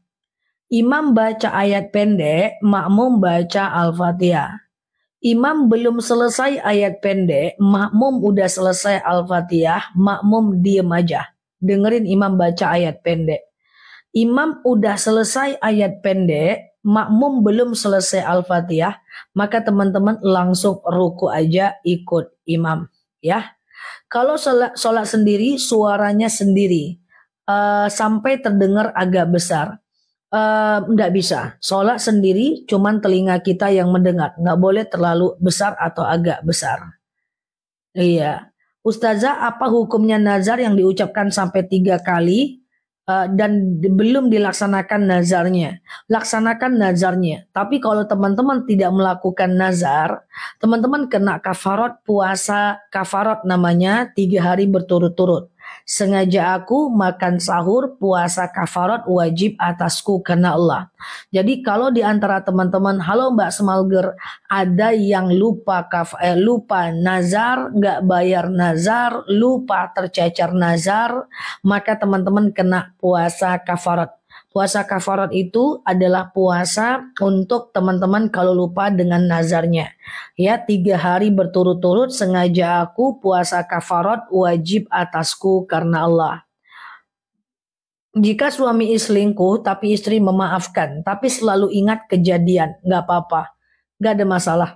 Imam baca ayat pendek, makmum baca Al-Fatihah. Imam belum selesai ayat pendek, makmum udah selesai Al-Fatihah, makmum diem aja dengerin imam baca ayat pendek. Imam udah selesai ayat pendek, makmum belum selesai Al-Fatihah, maka teman-teman langsung ruku aja ikut imam, ya. Kalau sholat, sholat sendiri, suaranya sendiri. Uh, sampai terdengar agak besar. tidak eh, uh, bisa. Sholat sendiri cuman telinga kita yang mendengar. Nggak boleh terlalu besar atau agak besar. Iya. Ustazah, apa hukumnya nazar yang diucapkan sampai tiga kali uh, dan di, belum dilaksanakan nazarnya? Laksanakan nazarnya. Tapi kalau teman-teman tidak melakukan nazar, teman-teman kena kafarot puasa kafarot namanya tiga hari berturut-turut sengaja aku makan sahur puasa kafarat wajib atasku karena Allah. Jadi kalau di antara teman-teman, halo Mbak Semalger, ada yang lupa kaf eh, lupa nazar, nggak bayar nazar, lupa tercecer nazar, maka teman-teman kena puasa kafarat puasa kafarat itu adalah puasa untuk teman-teman kalau lupa dengan nazarnya. Ya, tiga hari berturut-turut sengaja aku puasa kafarat wajib atasku karena Allah. Jika suami selingkuh tapi istri memaafkan, tapi selalu ingat kejadian, nggak apa-apa, nggak ada masalah.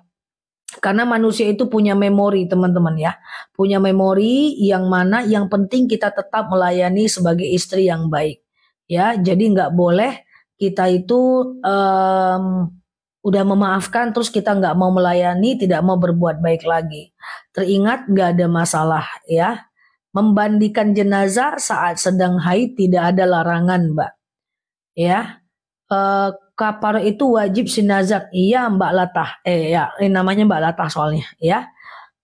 Karena manusia itu punya memori teman-teman ya, punya memori yang mana yang penting kita tetap melayani sebagai istri yang baik ya jadi nggak boleh kita itu um, udah memaafkan terus kita nggak mau melayani tidak mau berbuat baik lagi teringat nggak ada masalah ya membandingkan jenazah saat sedang haid tidak ada larangan mbak ya e, eh, kapar itu wajib sinazat iya mbak latah eh ya eh, namanya mbak latah soalnya ya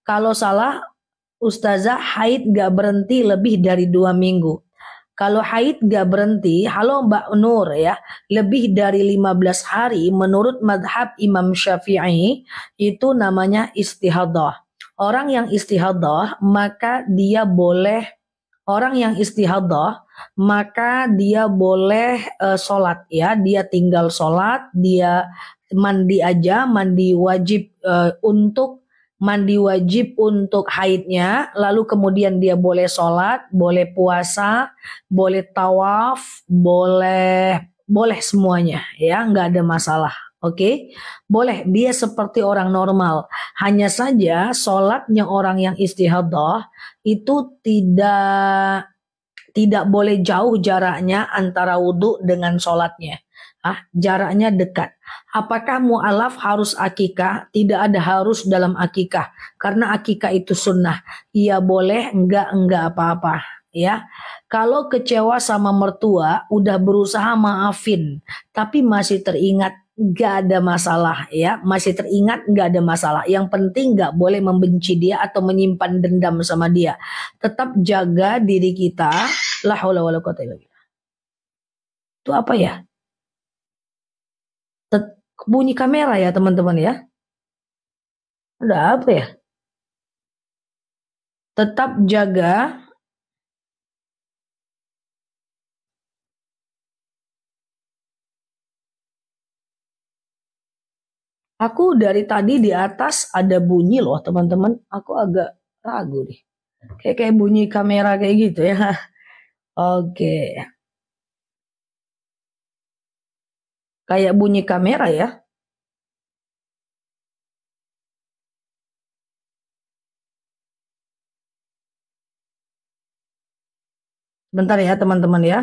kalau salah ustazah haid nggak berhenti lebih dari dua minggu kalau haid gak berhenti, halo Mbak Nur ya, lebih dari 15 hari menurut madhab Imam Syafi'i itu namanya istihadah. Orang yang istihadah maka dia boleh, orang yang istihadah maka dia boleh uh, sholat ya, dia tinggal sholat, dia mandi aja, mandi wajib uh, untuk mandi wajib untuk haidnya, lalu kemudian dia boleh sholat, boleh puasa, boleh tawaf, boleh boleh semuanya ya, nggak ada masalah. Oke, okay? boleh dia seperti orang normal. Hanya saja sholatnya orang yang istihadah itu tidak tidak boleh jauh jaraknya antara wudhu dengan sholatnya ah, jaraknya dekat. Apakah mu'alaf harus akikah? Tidak ada harus dalam akikah. Karena akikah itu sunnah. ia boleh, enggak, enggak apa-apa. Ya, kalau kecewa sama mertua, udah berusaha maafin, tapi masih teringat nggak ada masalah ya masih teringat nggak ada masalah yang penting nggak boleh membenci dia atau menyimpan dendam sama dia tetap jaga diri kita Lahulah haula itu apa ya bunyi kamera ya teman-teman ya. Ada apa ya? Tetap jaga Aku dari tadi di atas ada bunyi loh teman-teman. Aku agak ragu deh. Kayak kayak bunyi kamera kayak gitu ya. Oke. Okay. Kayak bunyi kamera ya? Bentar ya teman-teman ya.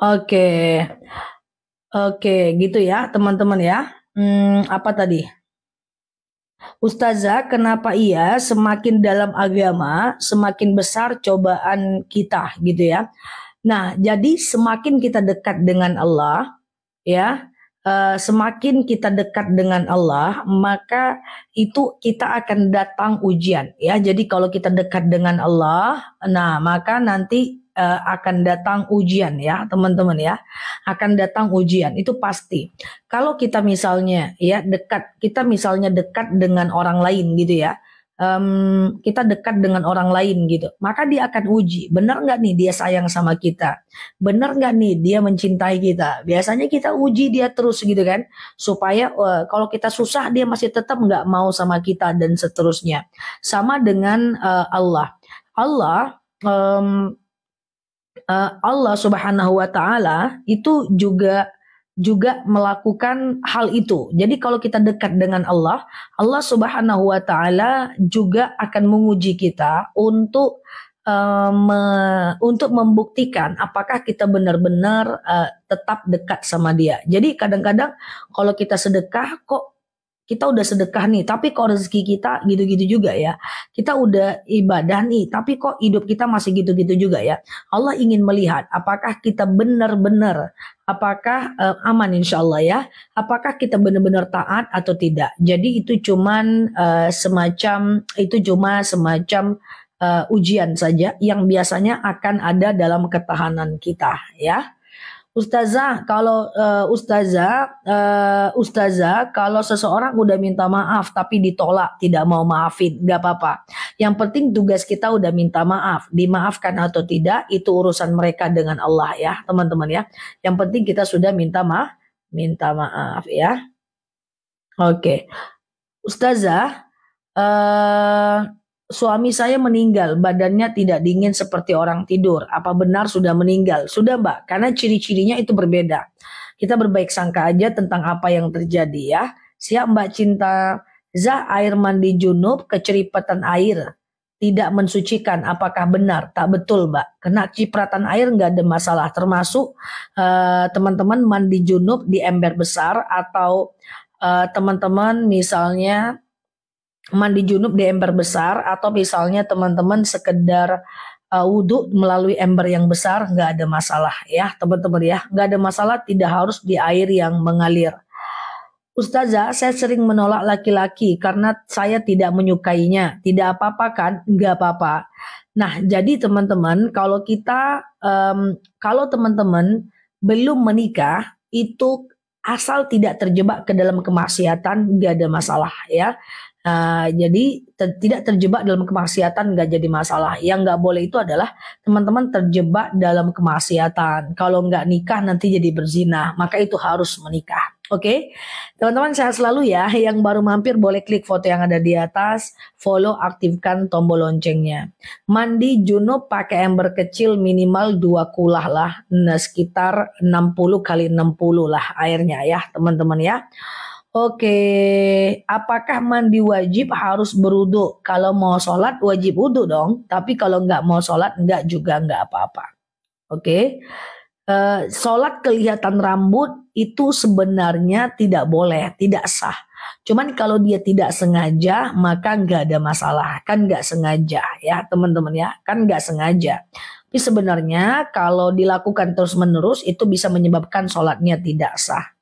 Oke. Oke, gitu ya teman-teman ya. Hmm, apa tadi? Ustazah, kenapa iya semakin dalam agama semakin besar cobaan kita gitu ya? Nah, jadi semakin kita dekat dengan Allah, ya, Uh, semakin kita dekat dengan Allah, maka itu kita akan datang ujian ya. Jadi kalau kita dekat dengan Allah, nah maka nanti uh, akan datang ujian ya, teman-teman ya. Akan datang ujian itu pasti. Kalau kita misalnya ya dekat, kita misalnya dekat dengan orang lain gitu ya. Um, kita dekat dengan orang lain gitu, maka dia akan uji. benar nggak nih dia sayang sama kita? benar nggak nih dia mencintai kita? Biasanya kita uji dia terus gitu kan, supaya uh, kalau kita susah dia masih tetap nggak mau sama kita dan seterusnya. Sama dengan uh, Allah. Allah um, uh, Allah Subhanahu wa taala itu juga juga melakukan hal itu. Jadi kalau kita dekat dengan Allah, Allah Subhanahu wa taala juga akan menguji kita untuk uh, me, untuk membuktikan apakah kita benar-benar uh, tetap dekat sama dia. Jadi kadang-kadang kalau kita sedekah kok kita udah sedekah nih, tapi kok rezeki kita gitu-gitu juga ya. Kita udah ibadah nih, tapi kok hidup kita masih gitu-gitu juga ya. Allah ingin melihat apakah kita benar-benar, apakah uh, aman insya Allah ya, apakah kita benar-benar taat atau tidak. Jadi itu cuman uh, semacam, itu cuma semacam uh, ujian saja yang biasanya akan ada dalam ketahanan kita ya. Ustazah kalau uh, ustazah uh, ustazah kalau seseorang udah minta maaf tapi ditolak tidak mau maafin nggak apa-apa. Yang penting tugas kita udah minta maaf, dimaafkan atau tidak itu urusan mereka dengan Allah ya teman-teman ya. Yang penting kita sudah minta maaf, minta maaf ya. Oke, okay. ustazah. Uh, suami saya meninggal, badannya tidak dingin seperti orang tidur. Apa benar sudah meninggal? Sudah mbak, karena ciri-cirinya itu berbeda. Kita berbaik sangka aja tentang apa yang terjadi ya. Siap mbak Cinta, Zah air mandi junub keceripatan air. Tidak mensucikan, apakah benar? Tak betul mbak, kena cipratan air nggak ada masalah. Termasuk eh, teman-teman uh, mandi junub di ember besar atau eh, teman-teman uh, teman misalnya mandi junub di ember besar atau misalnya teman-teman sekedar uh, wudhu melalui ember yang besar nggak ada masalah ya teman-teman ya nggak ada masalah tidak harus di air yang mengalir Ustazah, saya sering menolak laki-laki karena saya tidak menyukainya. Tidak apa-apa kan? Nggak apa-apa. Nah, jadi teman-teman, kalau kita, um, kalau teman-teman belum menikah, itu asal tidak terjebak ke dalam kemaksiatan, nggak ada masalah ya. Eh, jadi ter tidak terjebak dalam kemaksiatan nggak jadi masalah. Yang nggak boleh itu adalah teman-teman terjebak dalam kemaksiatan. Kalau nggak nikah nanti jadi berzina, maka itu harus menikah. Oke, okay? teman-teman sehat selalu ya. Yang baru mampir boleh klik foto yang ada di atas, follow, aktifkan tombol loncengnya. Mandi junub pakai ember kecil minimal dua kulah lah, nah, sekitar 60 kali 60 lah airnya ya teman-teman ya. Oke, apakah mandi wajib harus berudu? Kalau mau sholat wajib udu dong, tapi kalau nggak mau sholat nggak juga nggak apa-apa. Oke, uh, sholat kelihatan rambut itu sebenarnya tidak boleh, tidak sah. Cuman kalau dia tidak sengaja maka nggak ada masalah, kan nggak sengaja ya teman-teman ya, kan nggak sengaja. Tapi sebenarnya kalau dilakukan terus-menerus itu bisa menyebabkan sholatnya tidak sah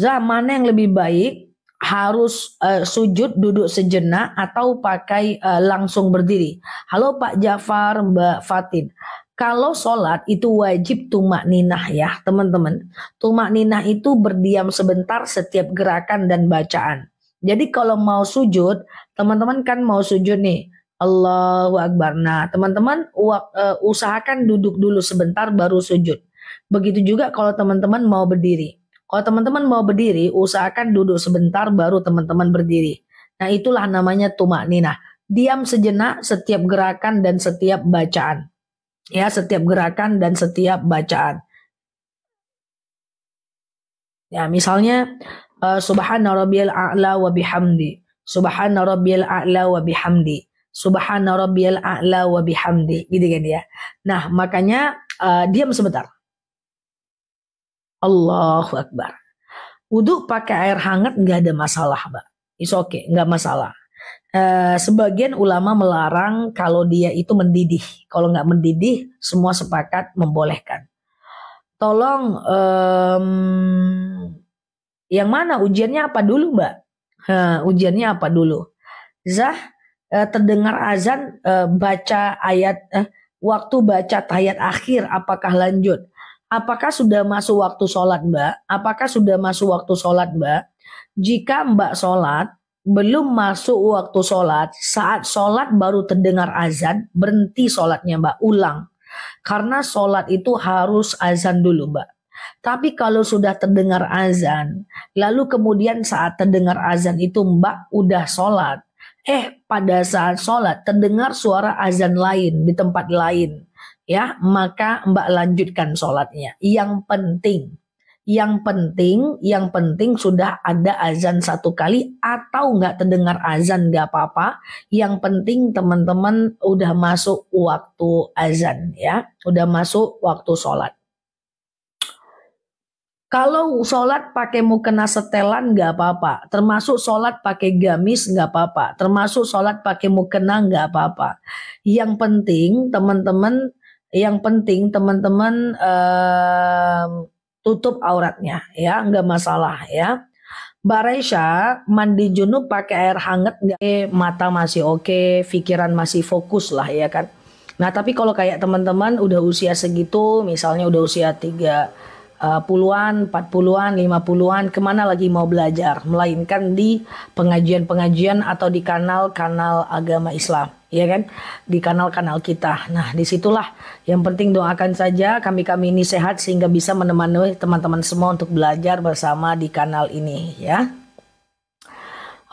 zaman yang lebih baik harus uh, sujud duduk sejenak atau pakai uh, langsung berdiri. Halo Pak Jafar, Mbak Fatin. Kalau sholat itu wajib tumak ninah ya teman-teman. Tumak ninah itu berdiam sebentar setiap gerakan dan bacaan. Jadi kalau mau sujud, teman-teman kan mau sujud nih. Allahu Akbar. Nah teman-teman eh, usahakan duduk dulu sebentar baru sujud. Begitu juga kalau teman-teman mau berdiri kalau teman-teman mau berdiri, usahakan duduk sebentar baru teman-teman berdiri. Nah itulah namanya tumak nina. Diam sejenak setiap gerakan dan setiap bacaan. Ya, setiap gerakan dan setiap bacaan. Ya, misalnya uh, Subhana rabbiyal a'la wa bihamdi. Subhana rabbiyal a'la wa bihamdi. Subhana rabbiyal a'la wa bihamdi. Gitu kan ya. Nah, makanya uh, diam sebentar. Allahu Akbar. Wudhu pakai air hangat nggak ada masalah, Mbak. It's okay, nggak masalah. Uh, sebagian ulama melarang kalau dia itu mendidih. Kalau nggak mendidih, semua sepakat membolehkan. Tolong, um, yang mana ujiannya apa dulu, Mbak? Uh, ujiannya apa dulu? Zah, uh, terdengar azan, uh, baca ayat, uh, waktu baca ayat akhir, apakah lanjut? Apakah sudah masuk waktu sholat mbak? Apakah sudah masuk waktu sholat mbak? Jika mbak sholat, belum masuk waktu sholat, saat sholat baru terdengar azan, berhenti sholatnya mbak, ulang. Karena sholat itu harus azan dulu mbak. Tapi kalau sudah terdengar azan, lalu kemudian saat terdengar azan itu mbak udah sholat. Eh pada saat sholat terdengar suara azan lain di tempat lain ya maka Mbak lanjutkan sholatnya. Yang penting, yang penting, yang penting sudah ada azan satu kali atau nggak terdengar azan nggak apa-apa. Yang penting teman-teman udah masuk waktu azan ya, udah masuk waktu sholat. Kalau sholat pakai mukena setelan nggak apa-apa, termasuk sholat pakai gamis nggak apa-apa, termasuk sholat pakai mukena nggak apa-apa. Yang penting teman-teman yang penting teman-teman eh, tutup auratnya ya nggak masalah ya Baresha mandi junub pakai air hangat nggak eh, mata masih oke pikiran masih fokus lah ya kan nah tapi kalau kayak teman-teman udah usia segitu misalnya udah usia tiga Eh, puluhan, 40 puluhan, 50-an, kemana lagi mau belajar, melainkan di pengajian-pengajian atau di kanal-kanal agama Islam, ya kan? Di kanal-kanal kita. Nah, disitulah yang penting doakan saja kami-kami ini sehat sehingga bisa menemani teman-teman semua untuk belajar bersama di kanal ini, ya.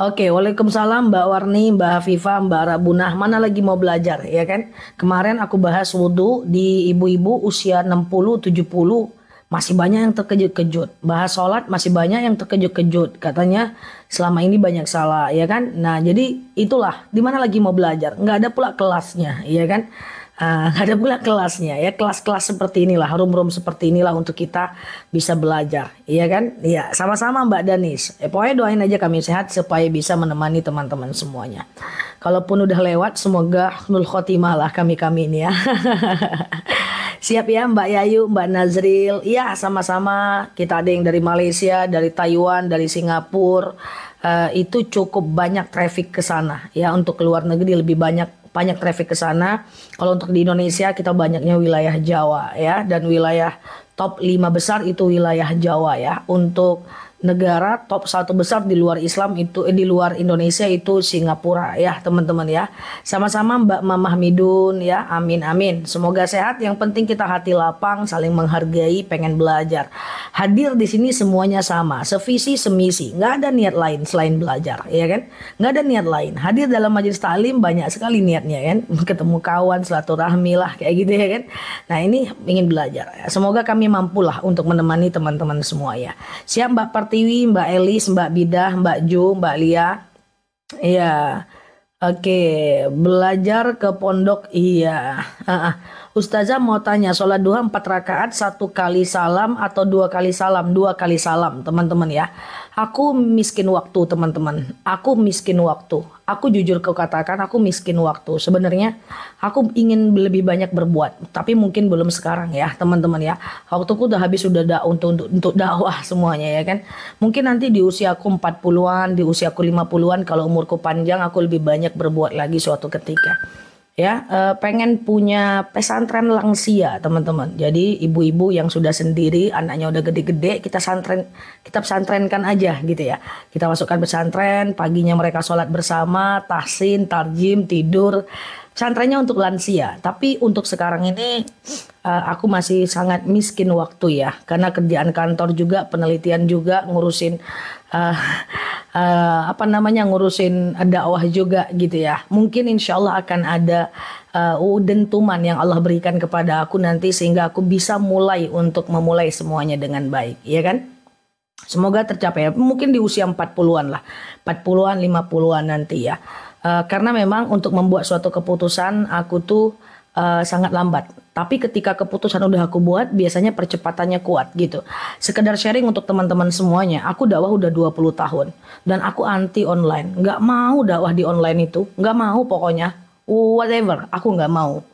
Oke, Waalaikumsalam Mbak Warni, Mbak Hafifa, Mbak Rabunah. Mana lagi mau belajar, ya kan? Kemarin aku bahas wudhu di ibu-ibu usia 60, 70, masih banyak yang terkejut-kejut. Bahas sholat masih banyak yang terkejut-kejut. Katanya selama ini banyak salah, ya kan? Nah, jadi itulah dimana lagi mau belajar. Nggak ada pula kelasnya, ya kan? uh, ada pula kelasnya ya kelas-kelas seperti inilah room-room seperti inilah untuk kita bisa belajar iya kan iya sama-sama Mbak Danis eh, pokoknya doain aja kami sehat supaya bisa menemani teman-teman semuanya kalaupun udah lewat semoga nul khotimah lah kami-kami ini ya Siap ya Mbak Yayu, Mbak Nazril. Iya, sama-sama. Kita ada yang dari Malaysia, dari Taiwan, dari Singapura. Uh, itu cukup banyak traffic ke sana ya untuk luar negeri lebih banyak banyak traffic ke sana. Kalau untuk di Indonesia kita banyaknya wilayah Jawa ya dan wilayah top 5 besar itu wilayah Jawa ya. Untuk negara top satu besar di luar Islam itu eh, di luar Indonesia itu Singapura ya teman-teman ya sama-sama Mbak Mamah Midun ya amin amin semoga sehat yang penting kita hati lapang saling menghargai pengen belajar hadir di sini semuanya sama sevisi semisi nggak ada niat lain selain belajar ya kan nggak ada niat lain hadir dalam majelis taklim banyak sekali niatnya kan ketemu kawan silaturahmi lah kayak gitu ya kan nah ini ingin belajar semoga kami mampulah untuk menemani teman-teman semua ya siap Mbak Parti Pratiwi, Mbak Elis, Mbak Bidah, Mbak Jo, Mbak Lia. Iya. Oke, belajar ke pondok iya. Ustazah mau tanya, sholat duha empat rakaat satu kali salam atau dua kali salam? Dua kali salam, teman-teman ya. Aku miskin waktu, teman-teman. Aku miskin waktu. Aku jujur kau katakan, aku miskin waktu. Sebenarnya aku ingin lebih banyak berbuat, tapi mungkin belum sekarang ya, teman-teman ya. Waktuku udah habis sudah da untuk, untuk untuk dakwah semuanya ya kan. Mungkin nanti di usia aku 40-an, di usia aku 50-an kalau umurku panjang aku lebih banyak berbuat lagi suatu ketika ya eh, pengen punya pesantren langsia teman-teman jadi ibu-ibu yang sudah sendiri anaknya udah gede-gede kita santren kita pesantrenkan aja gitu ya kita masukkan pesantren paginya mereka sholat bersama tahsin tarjim tidur pesantrennya untuk lansia tapi untuk sekarang ini eh, aku masih sangat miskin waktu ya karena kerjaan kantor juga penelitian juga ngurusin uh, uh, apa namanya ngurusin dakwah juga gitu ya. Mungkin insya Allah akan ada uh, dentuman yang Allah berikan kepada aku nanti sehingga aku bisa mulai untuk memulai semuanya dengan baik, ya kan? Semoga tercapai. Mungkin di usia 40-an lah. 40-an, 50-an nanti ya. Uh, karena memang untuk membuat suatu keputusan aku tuh uh, sangat lambat tapi ketika keputusan udah aku buat, biasanya percepatannya kuat gitu. Sekedar sharing untuk teman-teman semuanya, aku dakwah udah 20 tahun. Dan aku anti online. Nggak mau dakwah di online itu. Nggak mau pokoknya. Whatever, aku nggak mau.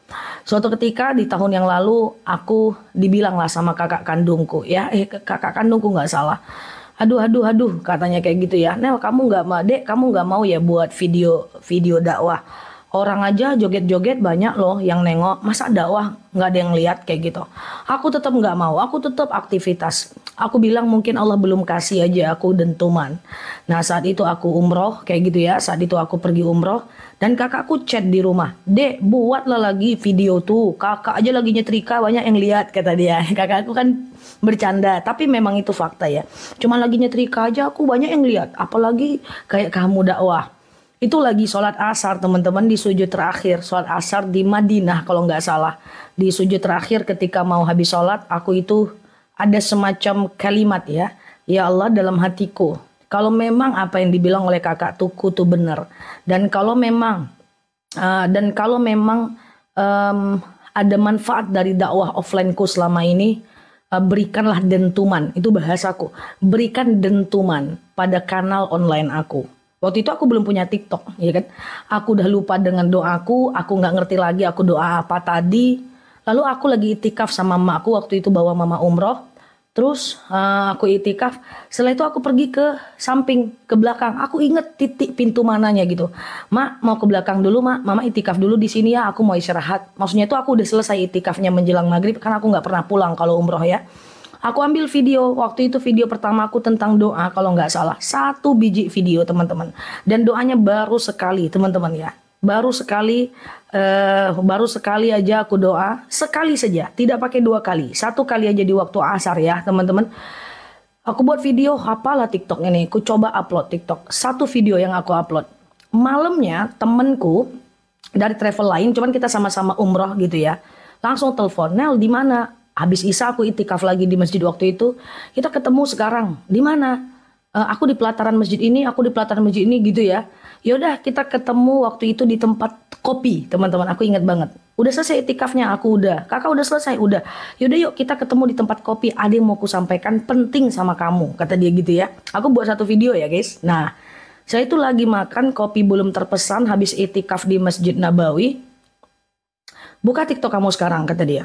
Suatu ketika di tahun yang lalu, aku dibilang lah sama kakak kandungku. Ya, eh kakak kandungku nggak salah aduh aduh aduh katanya kayak gitu ya Nel kamu nggak mau dek kamu nggak mau ya buat video video dakwah orang aja joget-joget banyak loh yang nengok masa dakwah nggak ada yang lihat kayak gitu aku tetap nggak mau aku tetap aktivitas aku bilang mungkin Allah belum kasih aja aku dentuman nah saat itu aku umroh kayak gitu ya saat itu aku pergi umroh dan kakakku chat di rumah dek buatlah lagi video tuh kakak aja lagi nyetrika banyak yang lihat kata dia kakakku kan bercanda tapi memang itu fakta ya Cuma lagi nyetrika aja aku banyak yang lihat apalagi kayak kamu dakwah itu lagi sholat asar teman-teman di sujud terakhir sholat asar di Madinah kalau nggak salah di sujud terakhir ketika mau habis sholat aku itu ada semacam kalimat ya ya Allah dalam hatiku kalau memang apa yang dibilang oleh kakak tuku tuh benar dan kalau memang uh, dan kalau memang um, ada manfaat dari dakwah offlineku selama ini uh, berikanlah dentuman itu bahasaku berikan dentuman pada kanal online aku Waktu itu aku belum punya TikTok, ya kan? Aku udah lupa dengan doaku, aku nggak ngerti lagi aku doa apa tadi. Lalu aku lagi itikaf sama mamaku waktu itu bawa mama umroh. Terus uh, aku itikaf. Setelah itu aku pergi ke samping, ke belakang. Aku inget titik pintu mananya gitu. Mak mau ke belakang dulu, mak. Mama itikaf dulu di sini ya. Aku mau istirahat. Maksudnya itu aku udah selesai itikafnya menjelang maghrib. Karena aku nggak pernah pulang kalau umroh ya. Aku ambil video waktu itu video pertama aku tentang doa kalau nggak salah satu biji video teman-teman dan doanya baru sekali teman-teman ya baru sekali uh, baru sekali aja aku doa sekali saja tidak pakai dua kali satu kali aja di waktu asar ya teman-teman aku buat video apalah TikTok ini aku coba upload TikTok satu video yang aku upload malamnya temenku dari travel lain cuman kita sama-sama umroh gitu ya langsung telepon Nel di mana Habis Isa aku itikaf lagi di masjid waktu itu, kita ketemu sekarang. Di mana? Uh, aku di pelataran masjid ini, aku di pelataran masjid ini gitu ya. Yaudah kita ketemu waktu itu di tempat kopi, teman-teman. Aku ingat banget. Udah selesai itikafnya, aku udah. Kakak udah selesai, udah. Yaudah yuk kita ketemu di tempat kopi. Ada yang mau ku sampaikan penting sama kamu, kata dia gitu ya. Aku buat satu video ya guys. Nah, saya itu lagi makan kopi belum terpesan habis itikaf di Masjid Nabawi. Buka TikTok kamu sekarang, kata dia.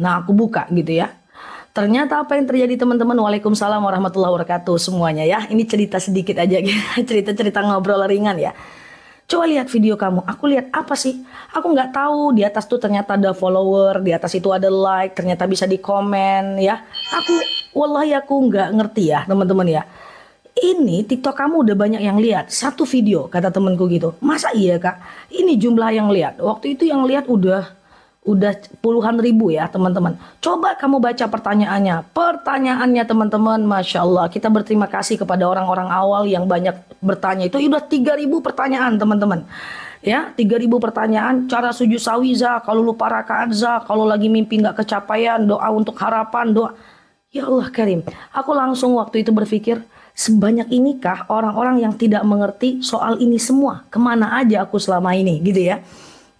Nah, aku buka gitu ya. Ternyata apa yang terjadi teman-teman? Waalaikumsalam warahmatullahi wabarakatuh semuanya ya. Ini cerita sedikit aja cerita-cerita ngobrol ringan ya. Coba lihat video kamu. Aku lihat apa sih? Aku nggak tahu. Di atas tuh ternyata ada follower, di atas itu ada like, ternyata bisa di komen ya. Aku wallahi aku nggak ngerti ya teman-teman ya. Ini TikTok kamu udah banyak yang lihat satu video kata temenku gitu. Masa iya kak? Ini jumlah yang lihat. Waktu itu yang lihat udah udah puluhan ribu ya teman-teman. Coba kamu baca pertanyaannya. Pertanyaannya teman-teman, Masya Allah. Kita berterima kasih kepada orang-orang awal yang banyak bertanya. Itu udah 3000 pertanyaan teman-teman. Ya, 3000 pertanyaan. Cara sujud sawiza kalau lupa rakaat, za, kalau lagi mimpi nggak kecapaian, doa untuk harapan, doa. Ya Allah Karim, aku langsung waktu itu berpikir, sebanyak inikah orang-orang yang tidak mengerti soal ini semua? Kemana aja aku selama ini gitu ya.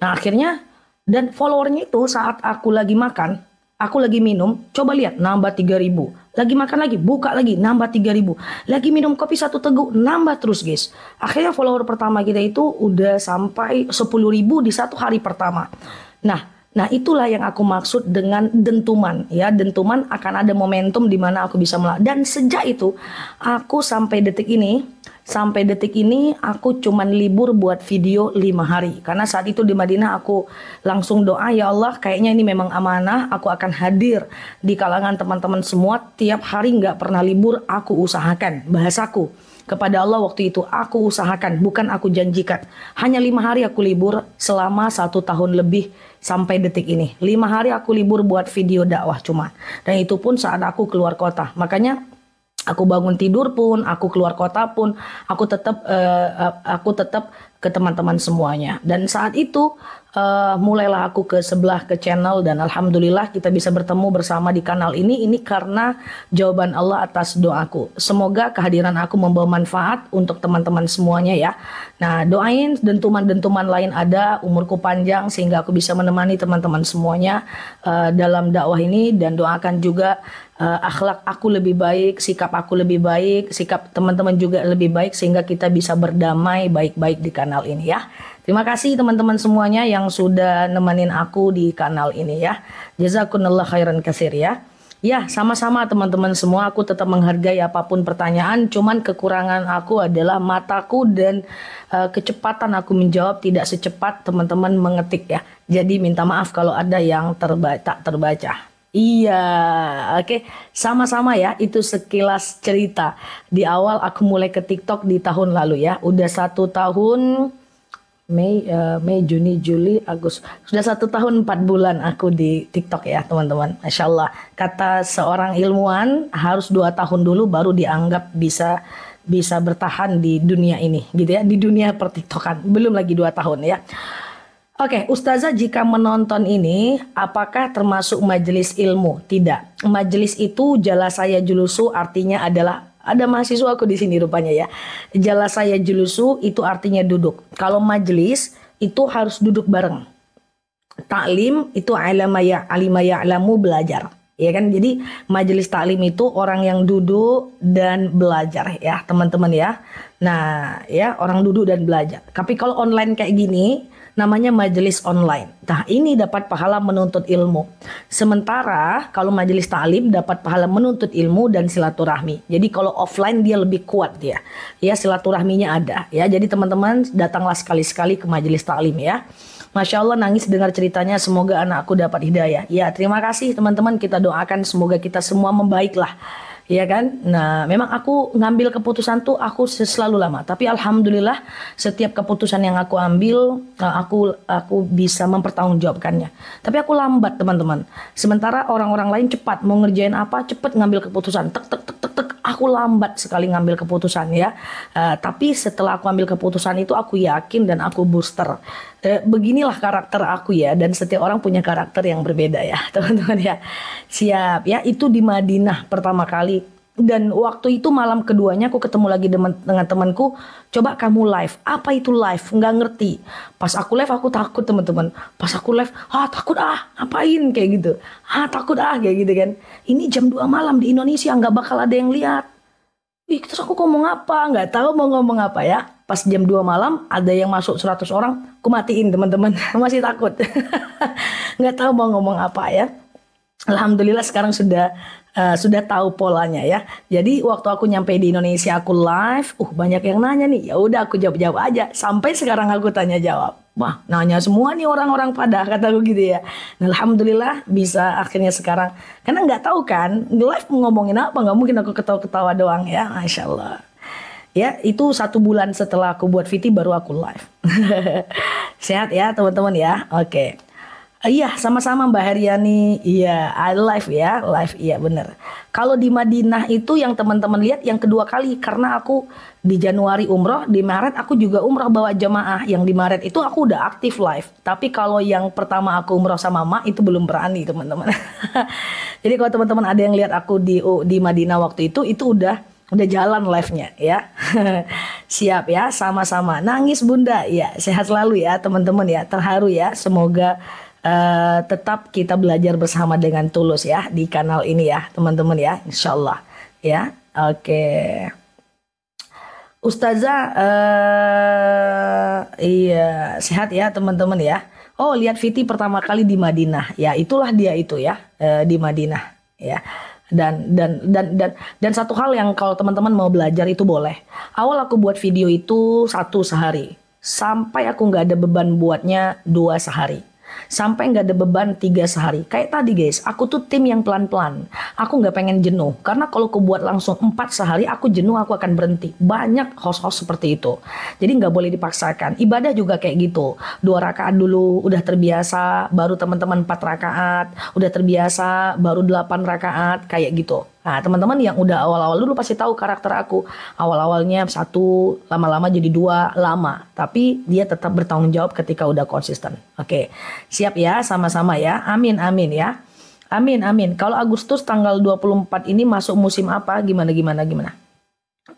Nah akhirnya dan followernya itu saat aku lagi makan aku lagi minum, coba lihat nambah 3000. Lagi makan lagi, buka lagi nambah 3000. Lagi minum kopi satu teguk, nambah terus guys. Akhirnya follower pertama kita itu udah sampai 10.000 di satu hari pertama. Nah, nah itulah yang aku maksud dengan dentuman ya. Dentuman akan ada momentum di mana aku bisa melak. Dan sejak itu aku sampai detik ini sampai detik ini aku cuman libur buat video lima hari karena saat itu di Madinah aku langsung doa ya Allah kayaknya ini memang amanah aku akan hadir di kalangan teman-teman semua tiap hari nggak pernah libur aku usahakan bahasaku kepada Allah waktu itu aku usahakan bukan aku janjikan hanya lima hari aku libur selama satu tahun lebih sampai detik ini lima hari aku libur buat video dakwah cuma dan itu pun saat aku keluar kota makanya aku bangun tidur pun, aku keluar kota pun, aku tetap uh, eh, eh, aku tetap ke teman-teman semuanya. Dan saat itu uh, mulailah aku ke sebelah ke channel dan alhamdulillah kita bisa bertemu bersama di kanal ini ini karena jawaban Allah atas doaku. Semoga kehadiran aku membawa manfaat untuk teman-teman semuanya ya. Nah, doain dentuman-dentuman lain ada umurku panjang sehingga aku bisa menemani teman-teman semuanya uh, dalam dakwah ini dan doakan juga uh, akhlak aku lebih baik, sikap aku lebih baik, sikap teman-teman juga lebih baik sehingga kita bisa berdamai baik-baik di kanal ini ya. Terima kasih teman-teman semuanya yang sudah nemenin aku di kanal ini ya. Jazakumullah khairan kasir ya. Ya, sama-sama teman-teman semua aku tetap menghargai apapun pertanyaan, cuman kekurangan aku adalah mataku dan uh, kecepatan aku menjawab tidak secepat teman-teman mengetik ya. Jadi minta maaf kalau ada yang terba tak terbaca. Iya, oke, okay. sama-sama ya. Itu sekilas cerita. Di awal aku mulai ke TikTok di tahun lalu ya, udah satu tahun Mei, uh, Mei, Juni, Juli, Agustus. Sudah satu tahun empat bulan aku di TikTok ya teman-teman. Masya Allah. Kata seorang ilmuwan harus dua tahun dulu baru dianggap bisa bisa bertahan di dunia ini gitu ya. Di dunia pertiktokan. Belum lagi dua tahun ya. Oke, Ustazah jika menonton ini, apakah termasuk majelis ilmu? Tidak. Majelis itu jala saya julusu artinya adalah ada mahasiswa aku di sini rupanya ya. jelas saya julusu itu artinya duduk. Kalau majelis itu harus duduk bareng. Taklim itu alimaya alimaya alamu belajar. Ya kan? Jadi majelis taklim itu orang yang duduk dan belajar ya, teman-teman ya. Nah, ya orang duduk dan belajar. Tapi kalau online kayak gini, namanya majelis online. Nah, ini dapat pahala menuntut ilmu. Sementara kalau majelis ta'lim dapat pahala menuntut ilmu dan silaturahmi. Jadi kalau offline dia lebih kuat dia. Ya, silaturahminya ada ya. Jadi teman-teman datanglah sekali-sekali ke majelis ta'lim ya. Masya Allah nangis dengar ceritanya semoga anakku dapat hidayah. Ya terima kasih teman-teman kita doakan semoga kita semua membaiklah Iya kan? Nah, memang aku ngambil keputusan tuh aku selalu lama, tapi alhamdulillah setiap keputusan yang aku ambil eh, aku aku bisa mempertanggungjawabkannya. Tapi aku lambat, teman-teman. Sementara orang-orang lain cepat mau ngerjain apa, cepat ngambil keputusan, tek tek tek tek tek aku lambat sekali ngambil keputusan ya. Uh, tapi setelah aku ambil keputusan itu aku yakin dan aku booster. Uh, beginilah karakter aku ya dan setiap orang punya karakter yang berbeda ya, teman-teman ya. Siap ya, itu di Madinah pertama kali dan waktu itu malam keduanya aku ketemu lagi dengan, dengan temanku coba kamu live apa itu live nggak ngerti pas aku live aku takut teman-teman pas aku live ah takut ah ngapain kayak gitu ah takut ah kayak gitu kan ini jam 2 malam di Indonesia nggak bakal ada yang lihat Ih, terus aku ngomong apa nggak tahu mau ngomong apa ya pas jam 2 malam ada yang masuk 100 orang aku matiin teman-teman masih takut nggak tahu mau ngomong apa ya Alhamdulillah sekarang sudah uh, sudah tahu polanya ya. Jadi waktu aku nyampe di Indonesia aku live, uh banyak yang nanya nih. Ya udah aku jawab-jawab aja. Sampai sekarang aku tanya jawab. Wah, nanya semua nih orang-orang pada kata kataku gitu ya. alhamdulillah bisa akhirnya sekarang. Karena nggak tahu kan, live ngomongin apa nggak mungkin aku ketawa-ketawa doang ya. Masya Allah. Ya, itu satu bulan setelah aku buat VT baru aku live. Sehat ya teman-teman ya. Oke. Okay. Iya, sama-sama Mbak Heriani. Iya, I live ya, live. Iya, bener. Kalau di Madinah itu yang teman-teman lihat yang kedua kali karena aku di Januari umroh, di Maret aku juga umroh bawa jemaah. Yang di Maret itu aku udah aktif live. Tapi kalau yang pertama aku umroh sama Mak itu belum berani, teman-teman. Jadi kalau teman-teman ada yang lihat aku di di Madinah waktu itu, itu udah udah jalan live-nya ya. Siap ya, sama-sama. Nangis Bunda. Ya, sehat selalu ya teman-teman ya. Terharu ya. Semoga Eh, tetap kita belajar bersama dengan tulus ya di kanal ini ya teman-teman ya insya Allah ya oke okay. Ustazah uh, iya sehat ya teman-teman ya oh lihat Viti pertama kali di Madinah ya itulah dia itu ya uh, di Madinah ya dan dan dan dan dan satu hal yang kalau teman-teman mau belajar itu boleh awal aku buat video itu satu sehari sampai aku nggak ada beban buatnya dua sehari sampai nggak ada beban tiga sehari. Kayak tadi guys, aku tuh tim yang pelan-pelan. Aku nggak pengen jenuh karena kalau aku buat langsung empat sehari aku jenuh aku akan berhenti. Banyak host-host seperti itu. Jadi nggak boleh dipaksakan. Ibadah juga kayak gitu. Dua rakaat dulu udah terbiasa, baru teman-teman empat rakaat, udah terbiasa, baru delapan rakaat kayak gitu. Nah, teman-teman yang udah awal-awal dulu pasti tahu karakter aku. Awal-awalnya satu, lama-lama jadi dua, lama. Tapi dia tetap bertanggung jawab ketika udah konsisten. Oke, siap ya, sama-sama ya. Amin, amin ya. Amin, amin. Kalau Agustus tanggal 24 ini masuk musim apa? Gimana, gimana, gimana?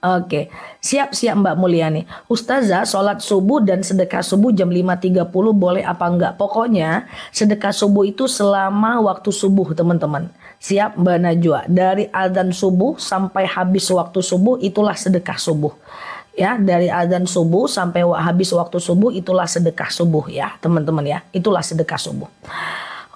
Oke, siap-siap Mbak Mulyani. Ustazah, sholat subuh dan sedekah subuh jam 5.30 boleh apa enggak? Pokoknya sedekah subuh itu selama waktu subuh teman-teman Siap Mbak Najwa. Dari adzan subuh sampai habis waktu subuh itulah sedekah subuh. Ya, dari adzan subuh sampai habis waktu subuh itulah sedekah subuh ya, teman-teman ya. Itulah sedekah subuh.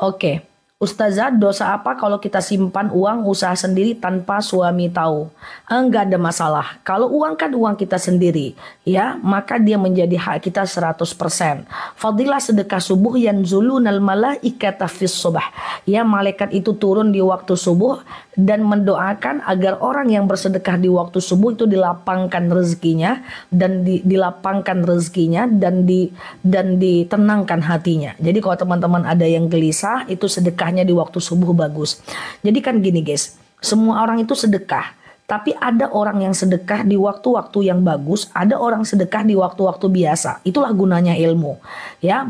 Oke. Okay. Ustazah, dosa apa kalau kita simpan uang usaha sendiri tanpa suami tahu? Enggak ada masalah. Kalau uang kan uang kita sendiri, ya, maka dia menjadi hak kita 100%. Fadilah sedekah subuh yang nal malah fis subah. Ya, malaikat itu turun di waktu subuh dan mendoakan agar orang yang bersedekah di waktu subuh itu dilapangkan rezekinya dan di, dilapangkan rezekinya dan di dan ditenangkan hatinya. Jadi kalau teman-teman ada yang gelisah itu sedekah sedekahnya di waktu subuh bagus. Jadi kan gini guys, semua orang itu sedekah. Tapi ada orang yang sedekah di waktu-waktu yang bagus, ada orang sedekah di waktu-waktu biasa. Itulah gunanya ilmu. Ya,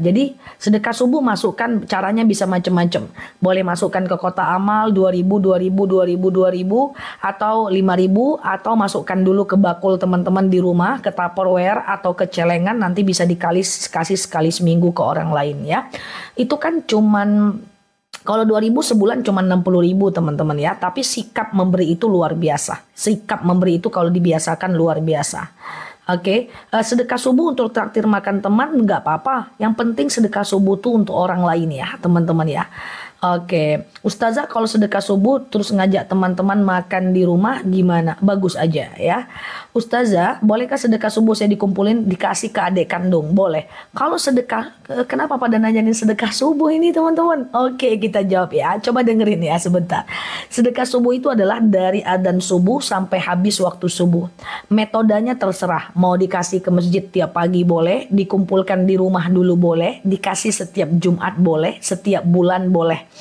jadi sedekah subuh masukkan caranya bisa macam-macam. Boleh masukkan ke kota amal 2000, 2000, 2000, 2000 atau 5000 atau masukkan dulu ke bakul teman-teman di rumah, ke Tupperware atau ke celengan nanti bisa dikali kasih sekali seminggu ke orang lain ya. Itu kan cuman kalau 2000 sebulan cuma 60 ribu teman-teman ya. Tapi sikap memberi itu luar biasa. Sikap memberi itu kalau dibiasakan luar biasa. Oke, okay. uh, eh, sedekah subuh untuk traktir makan teman nggak apa-apa. Yang penting sedekah subuh itu untuk orang lain ya, teman-teman ya. Oke, Ustazah kalau sedekah subuh terus ngajak teman-teman makan di rumah gimana? Bagus aja ya. Ustazah, bolehkah sedekah subuh saya dikumpulin dikasih ke adik kandung? Boleh. Kalau sedekah, eh, kenapa pada nanyain sedekah subuh ini teman-teman? Oke, kita jawab ya. Coba dengerin ya sebentar. Sedekah subuh itu adalah dari adan subuh sampai habis waktu subuh. Metodenya terserah. Mau dikasih ke masjid tiap pagi boleh, dikumpulkan di rumah dulu boleh, dikasih setiap Jumat boleh, setiap bulan boleh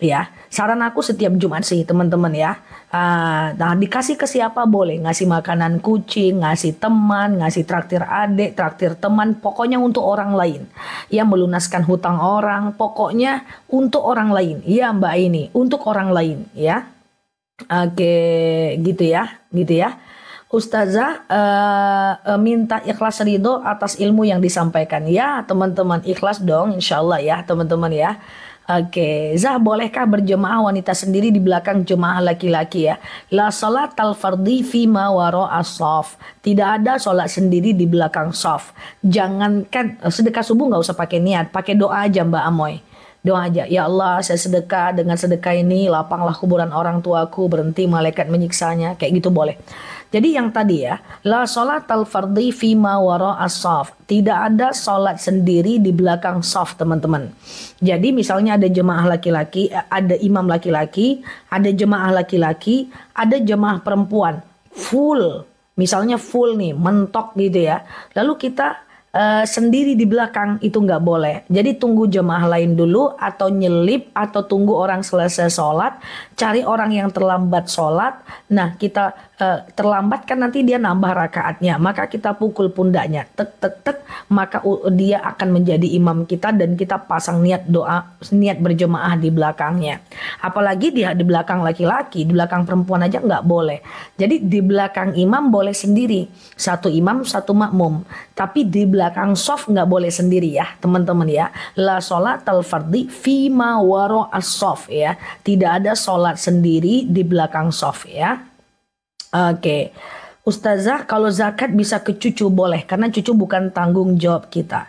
ya saran aku setiap Jumat sih teman-teman ya eh, nah dikasih ke siapa boleh ngasih makanan kucing ngasih teman ngasih traktir adik traktir teman pokoknya untuk orang lain Yang melunaskan hutang orang pokoknya untuk orang lain ya mbak ini untuk orang lain ya oke gitu ya gitu ya Ustazah uh, minta ikhlas ridho atas ilmu yang disampaikan. Ya teman-teman ikhlas dong insya Allah ya teman-teman ya. Oke, Zah bolehkah berjemaah wanita sendiri di belakang jemaah laki-laki ya? La salat al fardhi fi ma waro asof. Tidak ada sholat sendiri di belakang sof. Jangankan eh, sedekah subuh nggak usah pakai niat, pakai doa aja Mbak Amoy. Doa aja, ya Allah saya sedekah dengan sedekah ini lapanglah kuburan orang tuaku, berhenti malaikat menyiksanya, kayak gitu boleh. Jadi yang tadi ya, la sholat al fardhi fima waro asaf. Tidak ada sholat sendiri di belakang soft teman-teman. Jadi misalnya ada jemaah laki-laki, ada imam laki-laki, ada jemaah laki-laki, ada jemaah perempuan. Full, misalnya full nih, mentok gitu ya. Lalu kita uh, sendiri di belakang itu nggak boleh. Jadi tunggu jemaah lain dulu atau nyelip atau tunggu orang selesai sholat, cari orang yang terlambat sholat. Nah kita uh, terlambat kan nanti dia nambah rakaatnya, maka kita pukul pundaknya, tek tek tek, maka dia akan menjadi imam kita dan kita pasang niat doa, niat berjemaah di belakangnya. Apalagi dia di belakang laki-laki, di belakang perempuan aja nggak boleh. Jadi di belakang imam boleh sendiri, satu imam satu makmum, tapi di belakang belakang soft nggak boleh sendiri ya teman-teman ya. La sholat al fardhi fima waro as soft ya. Tidak ada sholat sendiri di belakang soft ya. Oke. Okay. Ustazah kalau zakat bisa ke cucu boleh karena cucu bukan tanggung jawab kita.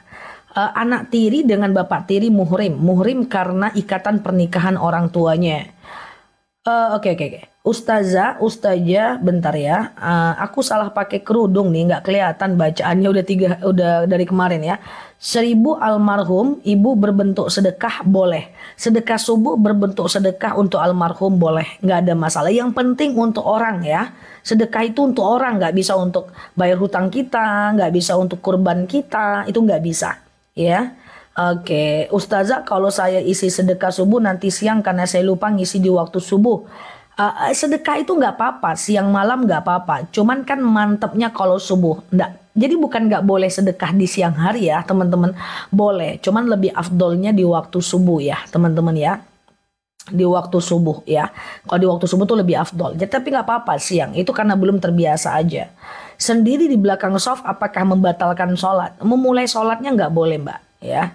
Uh, anak tiri dengan bapak tiri muhrim. Muhrim karena ikatan pernikahan orang tuanya. Eh, oke uh, oke okay, oke. Okay, okay. Ustazah, ustazah, bentar ya. Uh, aku salah pakai kerudung nih, nggak kelihatan bacaannya udah tiga, udah dari kemarin ya. Seribu almarhum, ibu berbentuk sedekah boleh. Sedekah subuh berbentuk sedekah untuk almarhum boleh, nggak ada masalah. Yang penting untuk orang ya. Sedekah itu untuk orang, nggak bisa untuk bayar hutang kita, nggak bisa untuk kurban kita, itu nggak bisa ya. Oke, okay. ustazah kalau saya isi sedekah subuh nanti siang karena saya lupa ngisi di waktu subuh uh, sedekah itu nggak apa-apa, siang malam nggak apa-apa. Cuman kan mantepnya kalau subuh, enggak. jadi bukan nggak boleh sedekah di siang hari ya teman-teman boleh cuman lebih afdolnya di waktu subuh ya teman-teman ya di waktu subuh ya kalau di waktu subuh tuh lebih afdol jadi tapi nggak apa-apa siang itu karena belum terbiasa aja sendiri di belakang soft apakah membatalkan sholat memulai sholatnya nggak boleh mbak ya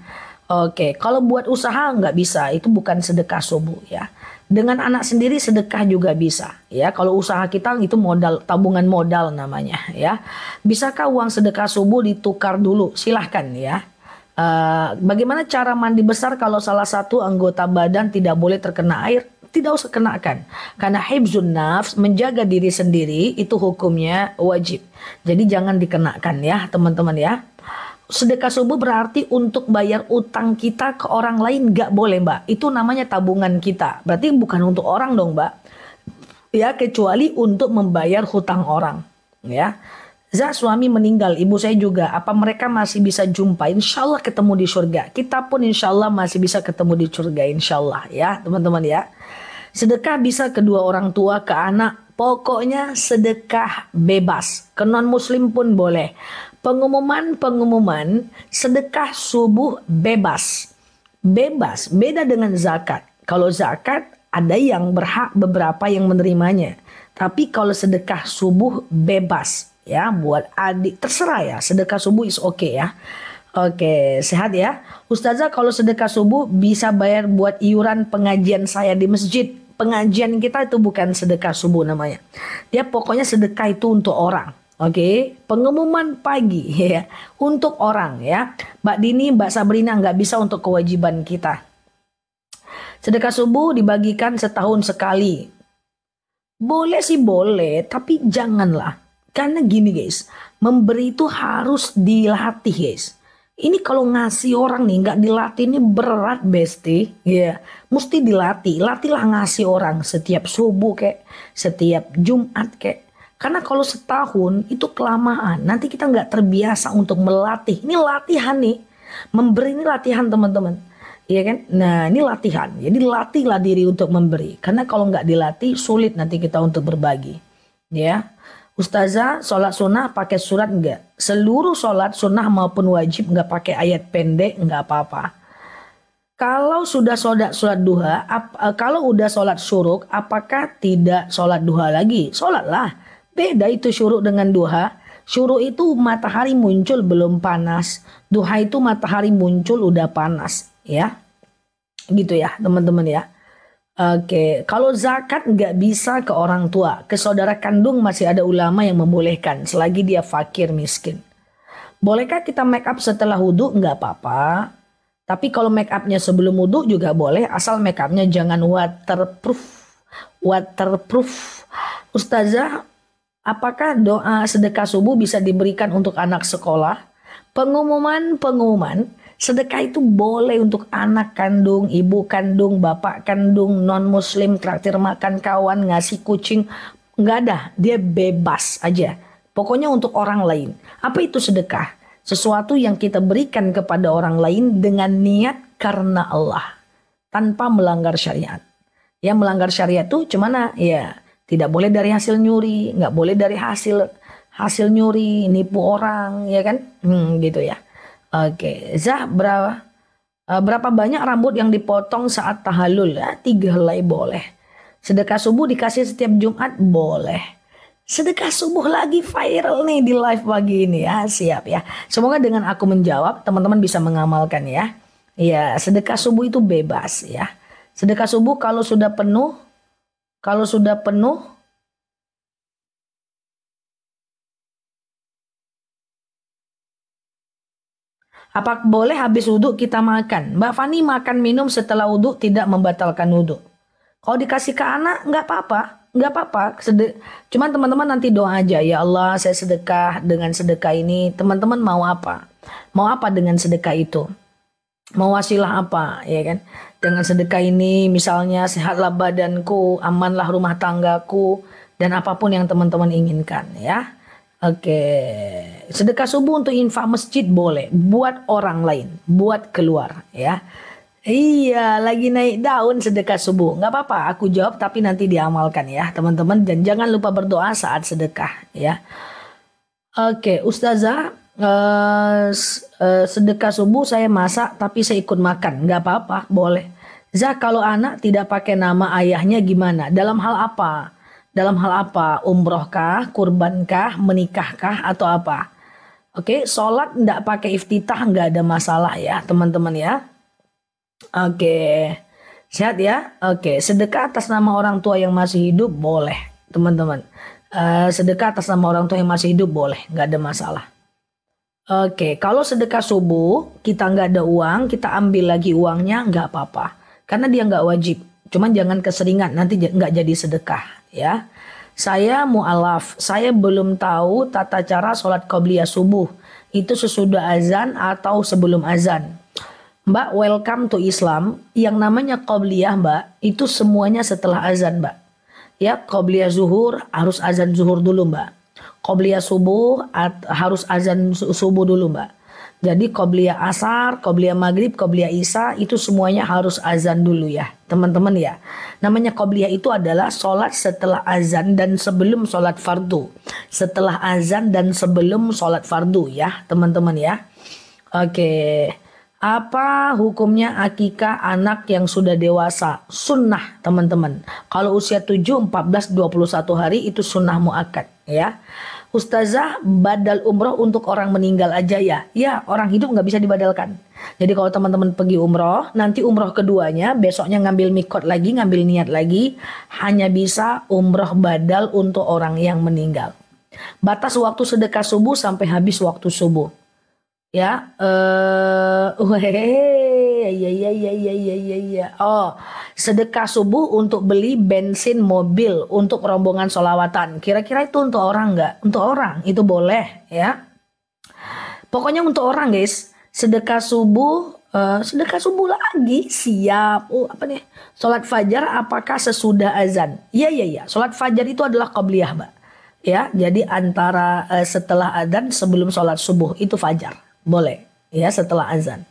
oke kalau buat usaha nggak bisa itu bukan sedekah subuh ya dengan anak sendiri sedekah juga bisa ya kalau usaha kita itu modal tabungan modal namanya ya bisakah uang sedekah subuh ditukar dulu silahkan ya uh, bagaimana cara mandi besar kalau salah satu anggota badan tidak boleh terkena air tidak usah kenakan karena hibzun nafs menjaga diri sendiri itu hukumnya wajib jadi jangan dikenakan ya teman-teman ya sedekah subuh berarti untuk bayar utang kita ke orang lain nggak boleh mbak. Itu namanya tabungan kita. Berarti bukan untuk orang dong mbak. Ya kecuali untuk membayar hutang orang. Ya. Zah suami meninggal, ibu saya juga. Apa mereka masih bisa jumpa? Insya Allah ketemu di surga. Kita pun insya Allah masih bisa ketemu di surga. Insya Allah ya teman-teman ya. Sedekah bisa kedua orang tua ke anak. Pokoknya sedekah bebas. Ke non muslim pun boleh pengumuman-pengumuman sedekah subuh bebas. Bebas, beda dengan zakat. Kalau zakat ada yang berhak beberapa yang menerimanya. Tapi kalau sedekah subuh bebas ya buat adik terserah ya sedekah subuh is oke okay ya. Oke, sehat ya. Ustazah kalau sedekah subuh bisa bayar buat iuran pengajian saya di masjid. Pengajian kita itu bukan sedekah subuh namanya. Dia ya, pokoknya sedekah itu untuk orang Oke, okay, pengumuman pagi ya untuk orang ya. Mbak Dini, Mbak Sabrina nggak bisa untuk kewajiban kita. Sedekah subuh dibagikan setahun sekali. Boleh sih boleh, tapi janganlah. Karena gini guys, memberi itu harus dilatih guys. Ini kalau ngasih orang nih nggak dilatih ini berat besti, ya yeah. mesti dilatih. Latihlah ngasih orang setiap subuh kayak, setiap Jumat kayak, karena kalau setahun itu kelamaan, nanti kita nggak terbiasa untuk melatih. Ini latihan nih, memberi ini latihan teman-teman. Iya kan? Nah ini latihan, jadi latihlah diri untuk memberi. Karena kalau nggak dilatih sulit nanti kita untuk berbagi. Ya, Ustazah sholat sunnah pakai surat enggak? Seluruh sholat sunnah maupun wajib enggak pakai ayat pendek enggak apa-apa. Kalau sudah sholat sholat duha, ap, eh, kalau udah sholat syuruk, apakah tidak sholat duha lagi? Sholatlah. Beda itu syuruk dengan duha. Syuruk itu matahari muncul belum panas. Duha itu matahari muncul udah panas, ya. Gitu ya, teman-teman ya. Oke, kalau zakat nggak bisa ke orang tua, ke saudara kandung masih ada ulama yang membolehkan selagi dia fakir miskin. Bolehkah kita make up setelah wudhu? Nggak apa-apa. Tapi kalau make upnya sebelum wudhu juga boleh, asal make upnya jangan waterproof. Waterproof. Ustazah, Apakah doa sedekah subuh bisa diberikan untuk anak sekolah? Pengumuman-pengumuman, sedekah itu boleh untuk anak kandung, ibu kandung, bapak kandung, non-muslim, traktir makan kawan, ngasih kucing. Nggak ada, dia bebas aja. Pokoknya untuk orang lain. Apa itu sedekah? Sesuatu yang kita berikan kepada orang lain dengan niat karena Allah. Tanpa melanggar syariat. Ya melanggar syariat tuh cuman ya tidak boleh dari hasil nyuri, nggak boleh dari hasil hasil nyuri, nipu orang, ya kan? Hmm, gitu ya. Oke, Zah berapa eh, berapa banyak rambut yang dipotong saat tahalul? Ya, tiga helai boleh. Sedekah subuh dikasih setiap Jumat boleh. Sedekah subuh lagi viral nih di live pagi ini ya, siap ya. Semoga dengan aku menjawab teman-teman bisa mengamalkan ya. Ya, sedekah subuh itu bebas ya. Sedekah subuh kalau sudah penuh kalau sudah penuh, apa boleh habis wudhu kita makan? Mbak Fani makan minum setelah wudhu tidak membatalkan wudhu. Kalau dikasih ke anak nggak apa-apa, nggak apa-apa. Cuman teman-teman nanti doa aja ya Allah saya sedekah dengan sedekah ini. Teman-teman mau apa? Mau apa dengan sedekah itu? Mau wasilah apa? Ya kan? Dengan sedekah ini misalnya sehatlah badanku, amanlah rumah tanggaku dan apapun yang teman-teman inginkan ya. Oke, sedekah subuh untuk infak masjid boleh buat orang lain, buat keluar ya. Iya, lagi naik daun sedekah subuh. Nggak apa-apa, aku jawab tapi nanti diamalkan ya teman-teman. Dan jangan lupa berdoa saat sedekah ya. Oke, Ustazah, eh, eh sedekah subuh saya masak tapi saya ikut makan. Nggak apa-apa, boleh. Zah kalau anak tidak pakai nama ayahnya gimana? Dalam hal apa? Dalam hal apa? Umrohkah, kurbankah, menikahkah atau apa? Oke, okay, sholat tidak pakai iftitah nggak ada masalah ya teman-teman ya. Oke, okay. sehat ya. Oke, okay. sedekah atas nama orang tua yang masih hidup boleh teman-teman. Uh, sedekah atas nama orang tua yang masih hidup boleh nggak ada masalah. Oke, okay. kalau sedekah subuh kita nggak ada uang, kita ambil lagi uangnya nggak apa-apa karena dia nggak wajib. Cuman jangan keseringan, nanti nggak jadi sedekah ya. Saya mu'alaf, saya belum tahu tata cara sholat qobliyah subuh. Itu sesudah azan atau sebelum azan. Mbak welcome to Islam, yang namanya qabliyah, mbak, itu semuanya setelah azan mbak. Ya, qabliyah zuhur harus azan zuhur dulu mbak. Qabliyah subuh harus azan subuh dulu mbak jadi qobliya asar, qobliya maghrib, qobliya Isa itu semuanya harus azan dulu ya teman-teman ya. Namanya qobliya itu adalah sholat setelah azan dan sebelum sholat fardu. Setelah azan dan sebelum sholat fardu ya teman-teman ya. Oke. Apa hukumnya akikah anak yang sudah dewasa? Sunnah teman-teman. Kalau usia 7, 14, 21 hari itu sunnah mu'akad ya. Ustazah badal umroh untuk orang meninggal aja ya. Ya, orang hidup nggak bisa dibadalkan. Jadi kalau teman-teman pergi umroh, nanti umroh keduanya, besoknya ngambil mikot lagi, ngambil niat lagi, hanya bisa umroh badal untuk orang yang meninggal. Batas waktu sedekah subuh sampai habis waktu subuh. Ya, eh, uh, ya, ya, ya, ya, ya, ya, ya, Oh, sedekah subuh untuk beli bensin mobil untuk rombongan solawatan. Kira-kira itu untuk orang nggak? Untuk orang itu boleh ya. Pokoknya untuk orang guys, sedekah subuh Uh, sedekah subuh lagi siap oh apa nih sholat fajar apakah sesudah azan iya iya iya sholat fajar itu adalah qabliyah mbak ya jadi antara uh, setelah azan sebelum sholat subuh itu fajar boleh ya setelah azan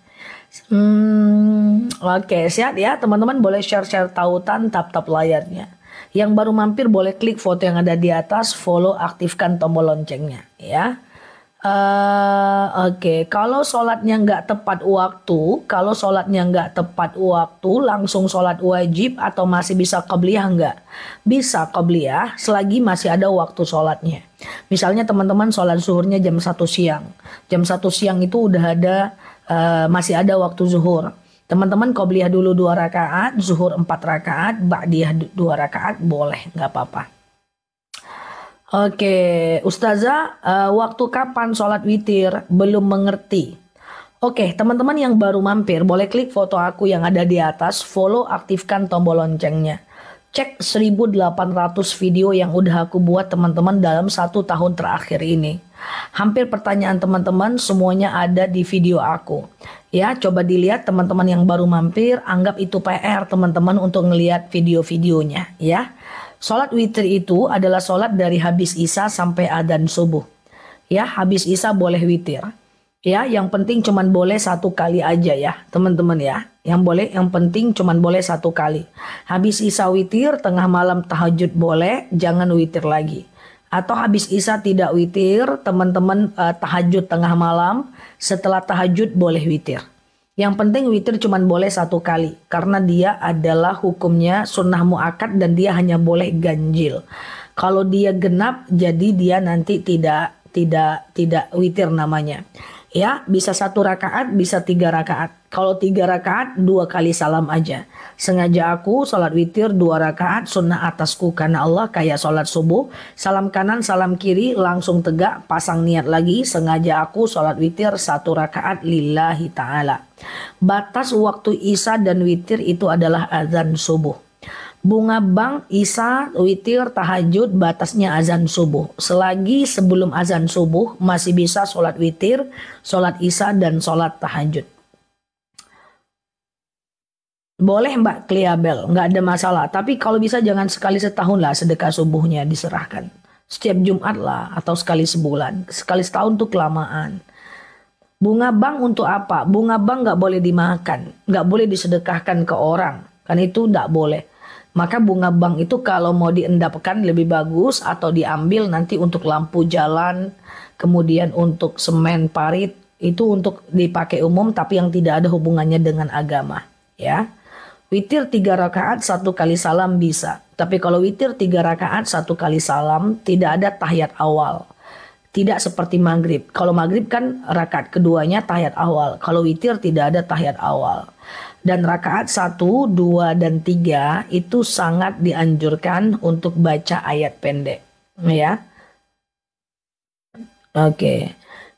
hmm, Oke, sehat ya teman-teman boleh share-share tautan tap-tap layarnya. Yang baru mampir boleh klik foto yang ada di atas, follow, aktifkan tombol loncengnya ya. Uh, Oke, okay. kalau sholatnya nggak tepat waktu, kalau sholatnya nggak tepat waktu, langsung sholat wajib atau masih bisa kebliyah nggak? Bisa kebliyah selagi masih ada waktu sholatnya. Misalnya teman-teman sholat zuhurnya jam satu siang. Jam satu siang itu udah ada, uh, masih ada waktu zuhur Teman-teman kau qobliyah dulu dua rakaat, zuhur empat rakaat, ba'diyah dua rakaat boleh, nggak apa-apa. Oke, Ustazah, uh, waktu kapan sholat witir? Belum mengerti. Oke, teman-teman yang baru mampir, boleh klik foto aku yang ada di atas, follow, aktifkan tombol loncengnya. Cek 1800 video yang udah aku buat teman-teman dalam satu tahun terakhir ini. Hampir pertanyaan teman-teman semuanya ada di video aku. Ya, coba dilihat teman-teman yang baru mampir, anggap itu PR teman-teman untuk ngelihat video-videonya ya. Sholat witir itu adalah sholat dari habis Isya sampai adzan subuh. Ya, habis Isya boleh witir. Ya, yang penting cuman boleh satu kali aja ya, teman-teman ya. Yang boleh, yang penting cuman boleh satu kali. Habis Isya witir, tengah malam tahajud boleh, jangan witir lagi atau habis Isya tidak witir, teman-teman uh, tahajud tengah malam, setelah tahajud boleh witir. Yang penting witir cuma boleh satu kali karena dia adalah hukumnya sunnah muakat dan dia hanya boleh ganjil. Kalau dia genap jadi dia nanti tidak tidak tidak witir namanya ya bisa satu rakaat bisa tiga rakaat kalau tiga rakaat dua kali salam aja sengaja aku sholat witir dua rakaat sunnah atasku karena Allah kayak sholat subuh salam kanan salam kiri langsung tegak pasang niat lagi sengaja aku sholat witir satu rakaat lillahi ta'ala batas waktu isya dan witir itu adalah azan subuh bunga bank, isa, witir, tahajud, batasnya azan subuh. Selagi sebelum azan subuh masih bisa sholat witir, sholat isa, dan sholat tahajud. Boleh Mbak Kliabel, nggak ada masalah. Tapi kalau bisa jangan sekali setahun lah sedekah subuhnya diserahkan. Setiap Jumat lah atau sekali sebulan. Sekali setahun tuh kelamaan. Bunga bank untuk apa? Bunga bank nggak boleh dimakan, nggak boleh disedekahkan ke orang. Kan itu nggak boleh. Maka bunga bank itu kalau mau diendapkan lebih bagus atau diambil nanti untuk lampu jalan, kemudian untuk semen parit itu untuk dipakai umum tapi yang tidak ada hubungannya dengan agama, ya. Witir tiga rakaat satu kali salam bisa. Tapi kalau witir tiga rakaat satu kali salam tidak ada tahiyat awal. Tidak seperti maghrib. Kalau maghrib kan rakaat keduanya tahiyat awal. Kalau witir tidak ada tahiyat awal. Dan rakaat 1, 2, dan 3 itu sangat dianjurkan untuk baca ayat pendek. Ya. Oke. Okay.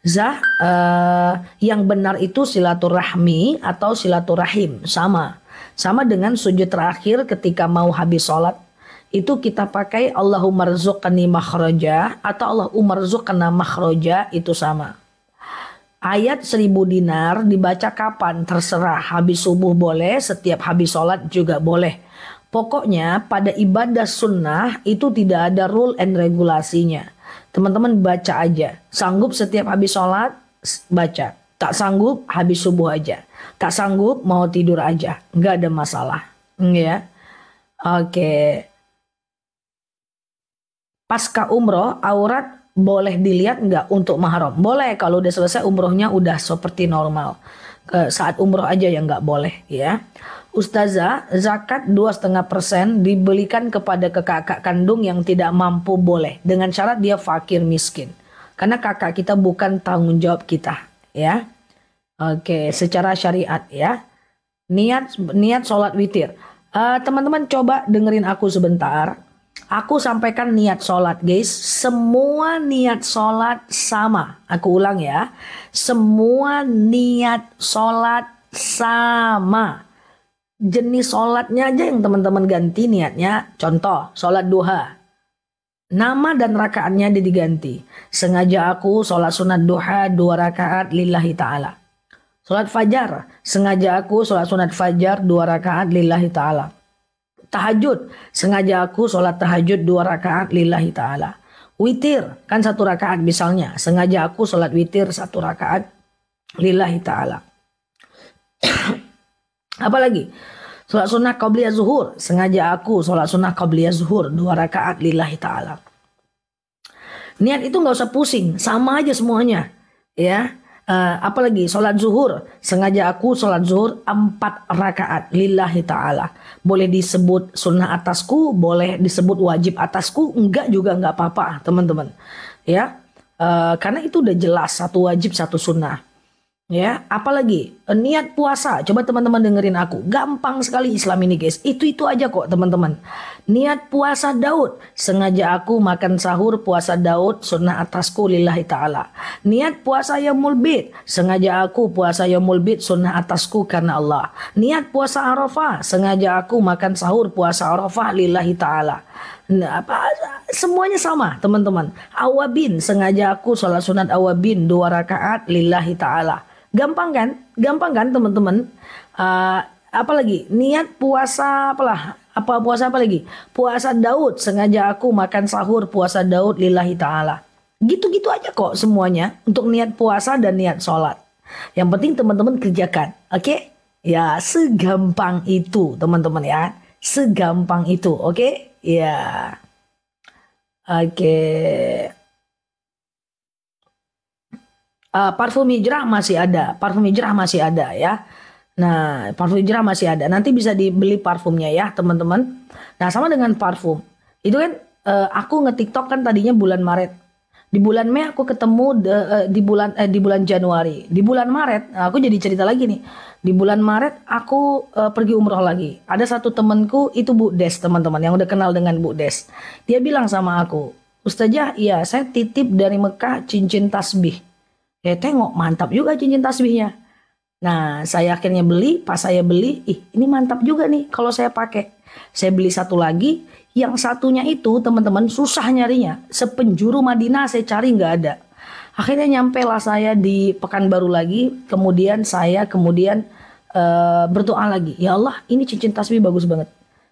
Zah, uh, yang benar itu silaturahmi atau silaturahim. Sama. Sama dengan sujud terakhir ketika mau habis sholat. Itu kita pakai Allahumma makhroja atau Allahumma makhroja itu sama. Ayat seribu dinar dibaca kapan terserah habis subuh boleh, setiap habis sholat juga boleh. Pokoknya pada ibadah sunnah itu tidak ada rule and regulasinya. Teman-teman baca aja. Sanggup setiap habis sholat, baca. Tak sanggup habis subuh aja. Tak sanggup mau tidur aja. Nggak ada masalah. Hmm, ya. Oke. Okay. Pasca umroh, aurat boleh dilihat nggak untuk mahram? Boleh kalau udah selesai umrohnya udah seperti normal. Ke saat umroh aja yang nggak boleh ya. Ustazah, zakat 2,5% dibelikan kepada kakak kandung yang tidak mampu boleh dengan syarat dia fakir miskin. Karena kakak kita bukan tanggung jawab kita ya. Oke, secara syariat ya. Niat niat sholat witir. Eh, teman-teman uh, teman -teman, coba dengerin aku sebentar Aku sampaikan niat sholat guys. Semua niat sholat sama. Aku ulang ya. Semua niat sholat sama. Jenis sholatnya aja yang teman-teman ganti niatnya. Contoh, sholat duha. Nama dan rakaatnya diganti. Sengaja aku sholat sunat duha dua rakaat lillahi ta'ala. Sholat fajar. Sengaja aku sholat sunat fajar dua rakaat lillahi ta'ala tahajud. Sengaja aku sholat tahajud dua rakaat lillahi ta'ala. Witir, kan satu rakaat misalnya. Sengaja aku sholat witir satu rakaat lillahi ta'ala. Apalagi, sholat sunnah qabliyah zuhur. Sengaja aku sholat sunnah qabliyah zuhur dua rakaat lillahi ta'ala. Niat itu nggak usah pusing, sama aja semuanya. Ya, uh, apalagi sholat zuhur sengaja aku sholat zuhur empat rakaat lillahi taala boleh disebut sunnah atasku boleh disebut wajib atasku enggak juga enggak apa-apa teman-teman ya uh, karena itu udah jelas satu wajib satu sunnah ya apalagi Eh, niat puasa, coba teman-teman dengerin aku. Gampang sekali Islam ini guys. Itu-itu aja kok teman-teman. Niat puasa Daud. Sengaja aku makan sahur puasa Daud, sunnah atasku lillahi ta'ala. Niat puasa ya mulbit Sengaja aku puasa ya mulbit sunnah atasku karena Allah. Niat puasa Arafah. Sengaja aku makan sahur puasa Arafah lillahi ta'ala. Nah, apa semuanya sama teman-teman awabin sengaja aku sholat sunat awabin dua rakaat lillahi ta'ala Gampang kan? Gampang kan teman-teman? Uh, apalagi niat puasa apalah apa puasa apa lagi? Puasa Daud sengaja aku makan sahur puasa Daud lillahi taala. Gitu-gitu aja kok semuanya untuk niat puasa dan niat sholat. Yang penting teman-teman kerjakan, oke? Okay? Ya segampang itu teman-teman ya, segampang itu, oke? Okay? Ya, yeah. oke. Okay uh, parfum hijrah masih ada, parfum hijrah masih ada ya. Nah, parfum hijrah masih ada. Nanti bisa dibeli parfumnya ya, teman-teman. Nah, sama dengan parfum. Itu kan uh, aku nge-TikTok kan tadinya bulan Maret. Di bulan Mei aku ketemu de, uh, di bulan eh, di bulan Januari. Di bulan Maret nah, aku jadi cerita lagi nih. Di bulan Maret aku uh, pergi umroh lagi. Ada satu temanku itu Bu Des, teman-teman yang udah kenal dengan Bu Des. Dia bilang sama aku, "Ustazah, iya saya titip dari Mekah cincin tasbih." Ya tengok mantap juga cincin tasbihnya. Nah saya akhirnya beli, pas saya beli, ih ini mantap juga nih kalau saya pakai. Saya beli satu lagi, yang satunya itu teman-teman susah nyarinya. Sepenjuru Madinah saya cari nggak ada. Akhirnya nyampe lah saya di Pekanbaru lagi, kemudian saya kemudian uh, berdoa lagi. Ya Allah ini cincin tasbih bagus banget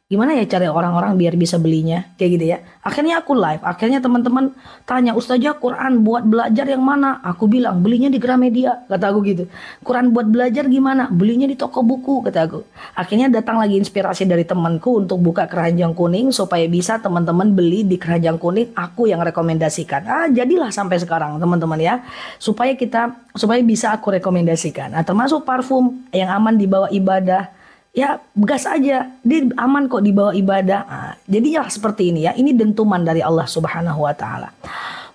gimana ya cari orang-orang biar bisa belinya kayak gitu ya akhirnya aku live akhirnya teman-teman tanya ustazah Quran buat belajar yang mana aku bilang belinya di Gramedia kata aku gitu Quran buat belajar gimana belinya di toko buku kata aku akhirnya datang lagi inspirasi dari temanku untuk buka keranjang kuning supaya bisa teman-teman beli di keranjang kuning aku yang rekomendasikan ah jadilah sampai sekarang teman-teman ya supaya kita supaya bisa aku rekomendasikan nah termasuk parfum yang aman dibawa ibadah ya gas aja dia aman kok dibawa ibadah nah, jadinya seperti ini ya ini dentuman dari Allah Subhanahu Wa Taala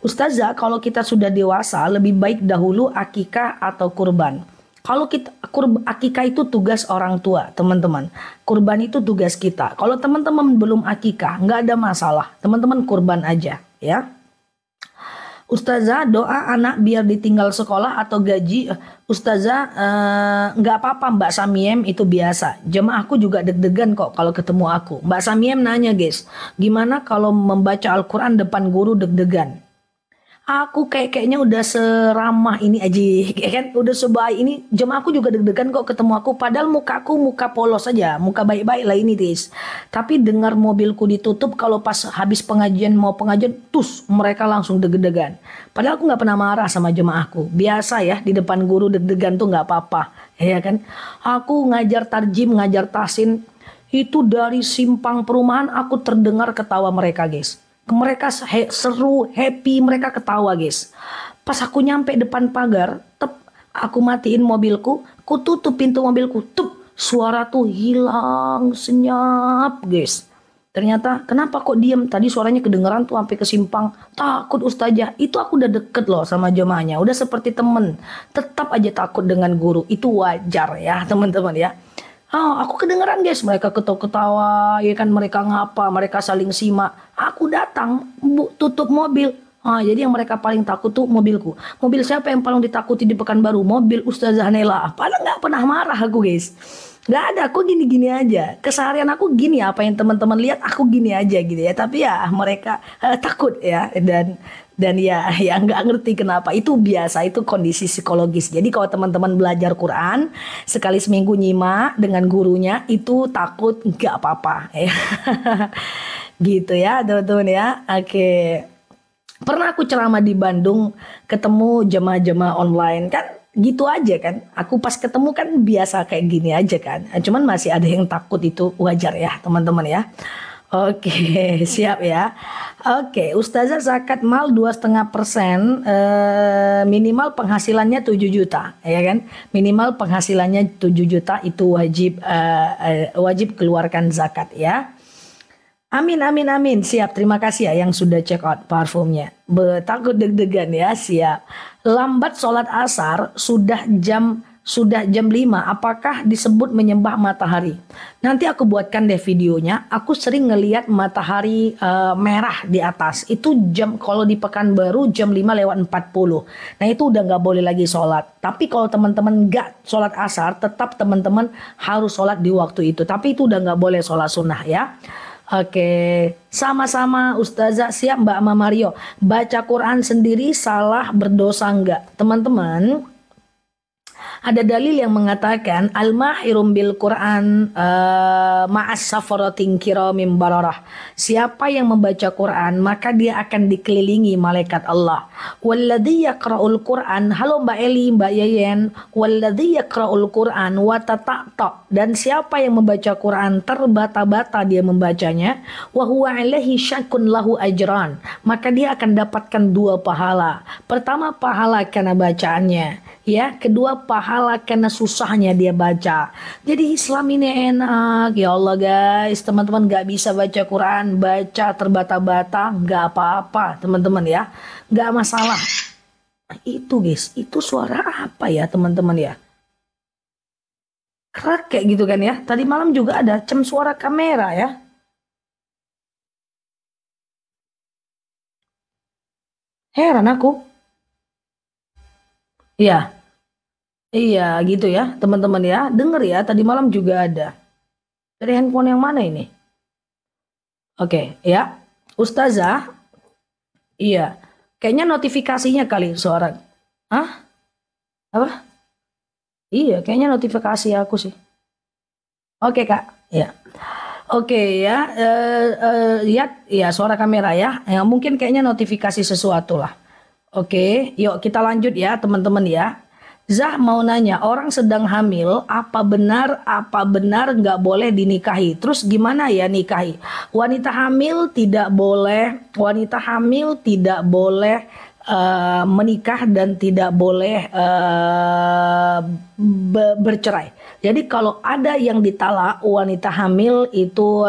Ustazah kalau kita sudah dewasa lebih baik dahulu akikah atau kurban kalau kita kurb, akikah itu tugas orang tua teman-teman kurban itu tugas kita kalau teman-teman belum akikah nggak ada masalah teman-teman kurban aja ya Ustazah doa anak biar ditinggal sekolah atau gaji. Ustazah eh, nggak eh, apa-apa Mbak Samiem itu biasa. Jemaahku juga deg-degan kok kalau ketemu aku. Mbak Samiem nanya guys, gimana kalau membaca Al-Quran depan guru deg-degan? aku kayak kayaknya udah seramah ini aja kan udah sebaik ini jam aku juga deg-degan kok ketemu aku padahal mukaku muka polos aja muka baik-baik lah ini tis tapi dengar mobilku ditutup kalau pas habis pengajian mau pengajian tus mereka langsung deg-degan padahal aku nggak pernah marah sama jemaahku biasa ya di depan guru deg-degan tuh nggak apa-apa ya kan aku ngajar tarjim ngajar tasin itu dari simpang perumahan aku terdengar ketawa mereka guys mereka seru, happy, mereka ketawa guys. Pas aku nyampe depan pagar, tep, aku matiin mobilku, ku tutup pintu mobilku, tep, suara tuh hilang, senyap guys. Ternyata kenapa kok diem? Tadi suaranya kedengeran tuh sampai kesimpang. Takut ustazah. Itu aku udah deket loh sama jemaahnya. Udah seperti temen. Tetap aja takut dengan guru. Itu wajar ya teman-teman ya. Oh, aku kedengeran guys. Mereka ketawa-ketawa. Ya kan mereka ngapa. Mereka saling simak aku datang bu, tutup mobil Ah, jadi yang mereka paling takut tuh mobilku. Mobil siapa yang paling ditakuti di Pekanbaru? Mobil Ustazah Nela. Padahal nggak pernah marah aku guys. Gak ada, aku gini-gini aja. Keseharian aku gini, apa yang teman-teman lihat aku gini aja gitu ya. Tapi ya mereka uh, takut ya dan dan ya ya nggak ngerti kenapa itu biasa itu kondisi psikologis jadi kalau teman-teman belajar Quran sekali seminggu nyimak dengan gurunya itu takut nggak apa-apa ya Gitu ya teman-teman ya. Oke. Pernah aku ceramah di Bandung ketemu jemaah-jemaah online kan gitu aja kan. Aku pas ketemu kan biasa kayak gini aja kan. Nah, cuman masih ada yang takut itu wajar ya teman-teman ya. Oke siap ya. Oke Ustazah zakat mal dua setengah persen eh, minimal penghasilannya 7 juta ya kan. Minimal penghasilannya 7 juta itu wajib eh, eh, wajib keluarkan zakat ya. Amin, amin, amin. Siap, terima kasih ya yang sudah check out parfumnya. Betakut deg-degan ya, siap. Lambat sholat asar sudah jam sudah jam 5, apakah disebut menyembah matahari? Nanti aku buatkan deh videonya. Aku sering ngeliat matahari e, merah di atas. Itu jam kalau di Pekanbaru jam 5 lewat 40. Nah itu udah nggak boleh lagi sholat. Tapi kalau teman-teman nggak sholat asar, tetap teman-teman harus sholat di waktu itu. Tapi itu udah nggak boleh sholat sunnah ya. Oke, sama-sama Ustazah siap Mbak Mama Mario. Baca Quran sendiri salah berdosa enggak? Teman-teman, ada dalil yang mengatakan al-mahirum bil Quran uh, ma'as safaratin kiramim bararah. Siapa yang membaca Quran maka dia akan dikelilingi malaikat Allah. Walladzi yaqra'ul Quran, halo Mbak Eli, Mbak Yeyen, walladzi yaqra'ul Quran wa tata'ta dan siapa yang membaca Quran terbata-bata dia membacanya wa huwa alaihi syakun lahu ajran, maka dia akan dapatkan dua pahala. Pertama pahala karena bacaannya ya kedua pahala karena susahnya dia baca jadi Islam ini enak ya Allah guys teman-teman gak bisa baca Quran baca terbata-bata gak apa-apa teman-teman ya gak masalah itu guys itu suara apa ya teman-teman ya kerak kayak gitu kan ya tadi malam juga ada cem suara kamera ya heran aku ya Iya gitu ya teman-teman ya, denger ya tadi malam juga ada. Dari handphone yang mana ini? Oke ya, Ustazah. Iya, kayaknya notifikasinya kali suara Hah? Apa? Iya, kayaknya notifikasi aku sih. Oke kak, ya. Oke ya, eh, eh, lihat ya suara kamera ya. yang mungkin kayaknya notifikasi sesuatu lah. Oke, yuk kita lanjut ya teman-teman ya. Zah mau nanya, orang sedang hamil, apa benar, apa benar nggak boleh dinikahi? Terus gimana ya nikahi? Wanita hamil tidak boleh, wanita hamil tidak boleh uh, menikah dan tidak boleh uh, bercerai. Jadi kalau ada yang ditalak wanita hamil itu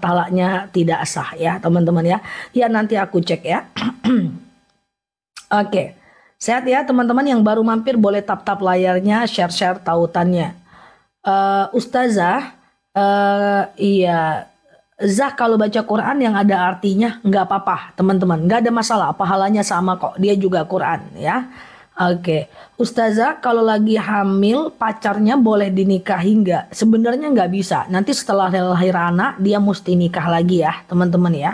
talaknya tidak sah ya teman-teman ya. Ya nanti aku cek ya. Oke. Okay. Sehat ya teman-teman yang baru mampir boleh tap-tap layarnya, share-share tautannya. Uh, Ustazah, uh, iya, Zah kalau baca Quran yang ada artinya nggak apa-apa teman-teman, nggak ada masalah, pahalanya sama kok, dia juga Quran ya. Oke, okay. Ustazah kalau lagi hamil pacarnya boleh dinikah hingga Sebenarnya nggak bisa. Nanti setelah lahir anak dia mesti nikah lagi ya teman-teman ya.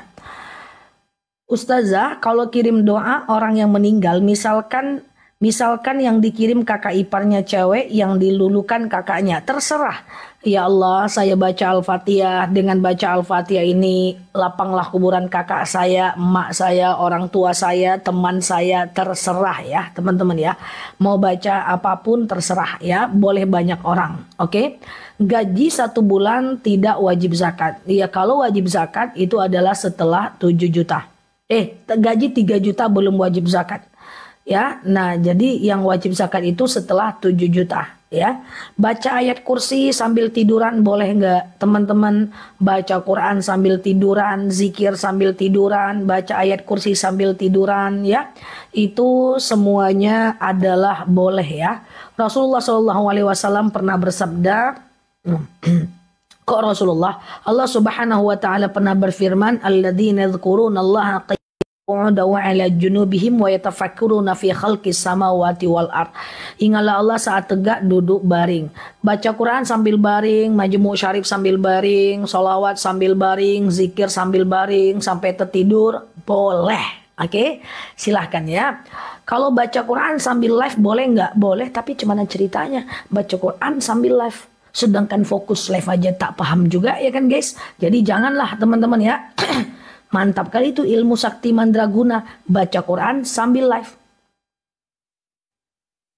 Ustazah, kalau kirim doa orang yang meninggal, misalkan misalkan yang dikirim kakak iparnya cewek, yang dilulukan kakaknya, terserah. Ya Allah, saya baca Al-Fatihah, dengan baca Al-Fatihah ini lapanglah kuburan kakak saya, emak saya, orang tua saya, teman saya, terserah ya teman-teman ya. Mau baca apapun terserah ya, boleh banyak orang, oke? Okay? Gaji satu bulan tidak wajib zakat. Ya kalau wajib zakat itu adalah setelah 7 juta eh gaji 3 juta belum wajib zakat. Ya. Nah, jadi yang wajib zakat itu setelah 7 juta, ya. Baca ayat kursi sambil tiduran boleh nggak teman-teman? Baca Quran sambil tiduran, zikir sambil tiduran, baca ayat kursi sambil tiduran, ya. Itu semuanya adalah boleh ya. Rasulullah Shallallahu alaihi wasallam pernah bersabda Kok Rasulullah? Allah Subhanahu wa taala pernah berfirman, "Alladzina yadhkuruna Allah qu'udaw ala junubihim wa yatafakkuruna fi khalqis samawati wal ard. Ingatlah Allah saat tegak duduk baring. Baca Quran sambil baring, majmu syarif sambil baring, solawat sambil baring, zikir sambil baring, sampai tertidur, boleh. Oke, okay? silahkan ya. Kalau baca Quran sambil live boleh nggak? Boleh, tapi cuman ceritanya. Baca Quran sambil live. Sedangkan fokus live aja tak paham juga ya kan guys. Jadi janganlah teman-teman ya. Mantap kali itu ilmu sakti mandraguna, baca Quran sambil live.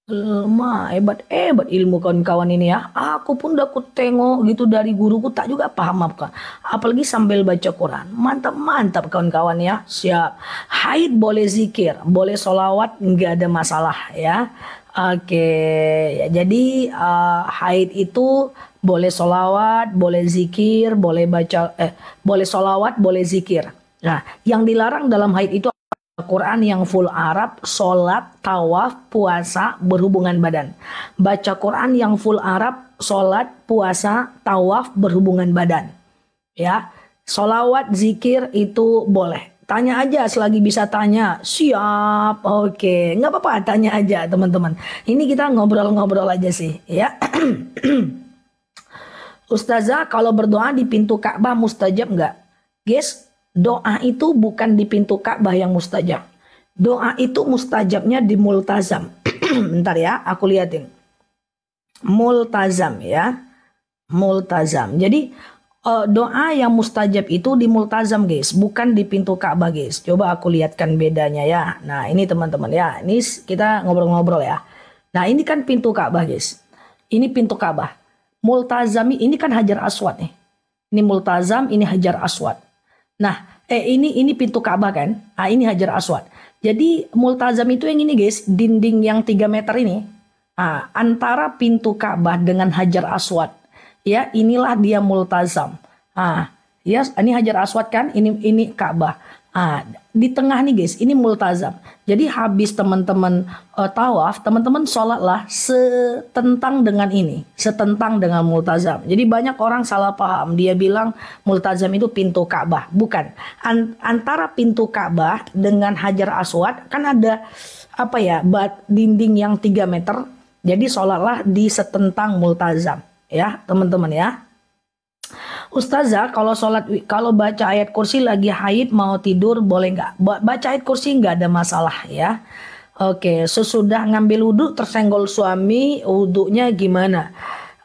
Lemah, hebat-hebat ilmu kawan-kawan ini ya. Aku pun udah kutengok tengok gitu dari guruku tak juga paham apa. Apalagi sambil baca Quran. Mantap-mantap kawan-kawan ya. Siap. Haid boleh zikir, boleh solawat, nggak ada masalah ya. Oke, ya, jadi uh, haid itu boleh solawat, boleh zikir, boleh baca, eh, boleh solawat, boleh zikir. Nah, yang dilarang dalam haid itu Quran yang full Arab, sholat, tawaf, puasa, berhubungan badan. Baca Quran yang full Arab, sholat, puasa, tawaf, berhubungan badan. Ya, sholawat, zikir itu boleh. Tanya aja selagi bisa tanya. Siap, oke. Okay. Nggak apa-apa, tanya aja teman-teman. Ini kita ngobrol-ngobrol aja sih, ya. Ustazah, kalau berdoa di pintu Ka'bah mustajab nggak? Guys, Doa itu bukan di pintu Ka'bah yang mustajab. Doa itu mustajabnya di multazam. Bentar ya, aku liatin. Multazam ya. Multazam. Jadi e, doa yang mustajab itu di multazam guys, bukan di pintu Ka'bah guys. Coba aku lihatkan bedanya ya. Nah, ini teman-teman ya. Ini kita ngobrol-ngobrol ya. Nah, ini kan pintu Ka'bah guys. Ini pintu Ka'bah. Multazami ini kan Hajar Aswad nih. Ini multazam, ini Hajar Aswad. Nah, eh ini ini pintu Ka'bah kan? Ah ini Hajar Aswad. Jadi multazam itu yang ini guys, dinding yang 3 meter ini. Ah, antara pintu Ka'bah dengan Hajar Aswad. Ya, inilah dia multazam. Ah, ya ini Hajar Aswad kan? Ini ini Ka'bah. Nah, di tengah nih guys, ini multazam. Jadi habis teman-teman uh, tawaf, teman-teman sholatlah setentang dengan ini, setentang dengan multazam. Jadi banyak orang salah paham. Dia bilang multazam itu pintu Ka'bah, bukan. An antara pintu Ka'bah dengan Hajar Aswad kan ada apa ya, bat dinding yang 3 meter. Jadi sholatlah di setentang multazam, ya teman-teman ya. Ustazah kalau sholat kalau baca ayat kursi lagi haid mau tidur boleh nggak? Baca ayat kursi nggak ada masalah ya. Oke, sesudah ngambil wudhu tersenggol suami, wudhunya gimana?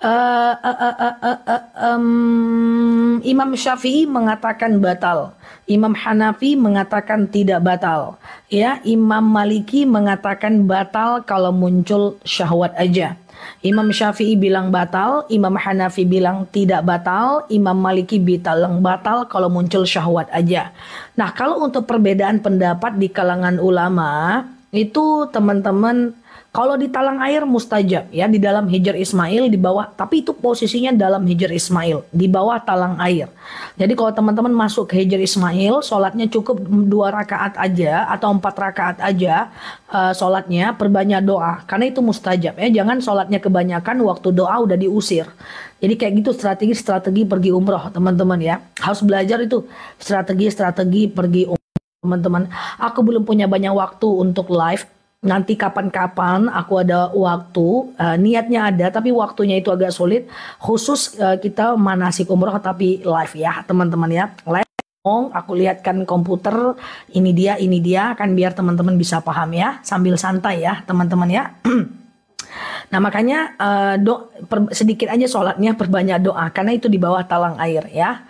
Uh, uh, uh, uh, uh, uh, um, Imam Syafi'i mengatakan batal, Imam Hanafi mengatakan tidak batal, ya Imam Maliki mengatakan batal kalau muncul syahwat aja. Imam Syafi'i bilang batal, Imam Hanafi bilang tidak batal, Imam Maliki bilang batal kalau muncul syahwat aja. Nah, kalau untuk perbedaan pendapat di kalangan ulama, itu teman-teman kalau di Talang Air mustajab ya di dalam Hijr Ismail di bawah tapi itu posisinya dalam Hijr Ismail di bawah Talang Air. Jadi kalau teman-teman masuk ke Hijr Ismail sholatnya cukup dua rakaat aja atau empat rakaat aja uh, sholatnya perbanyak doa karena itu mustajab ya jangan sholatnya kebanyakan waktu doa udah diusir. Jadi kayak gitu strategi-strategi pergi umroh teman-teman ya harus belajar itu strategi-strategi pergi umroh teman-teman. Aku belum punya banyak waktu untuk live nanti kapan-kapan aku ada waktu uh, niatnya ada tapi waktunya itu agak sulit khusus uh, kita manasik umroh tapi live ya teman-teman ya live aku lihatkan komputer ini dia ini dia kan biar teman-teman bisa paham ya sambil santai ya teman-teman ya Nah makanya uh, do, per, sedikit aja sholatnya perbanyak doa karena itu di bawah talang air ya.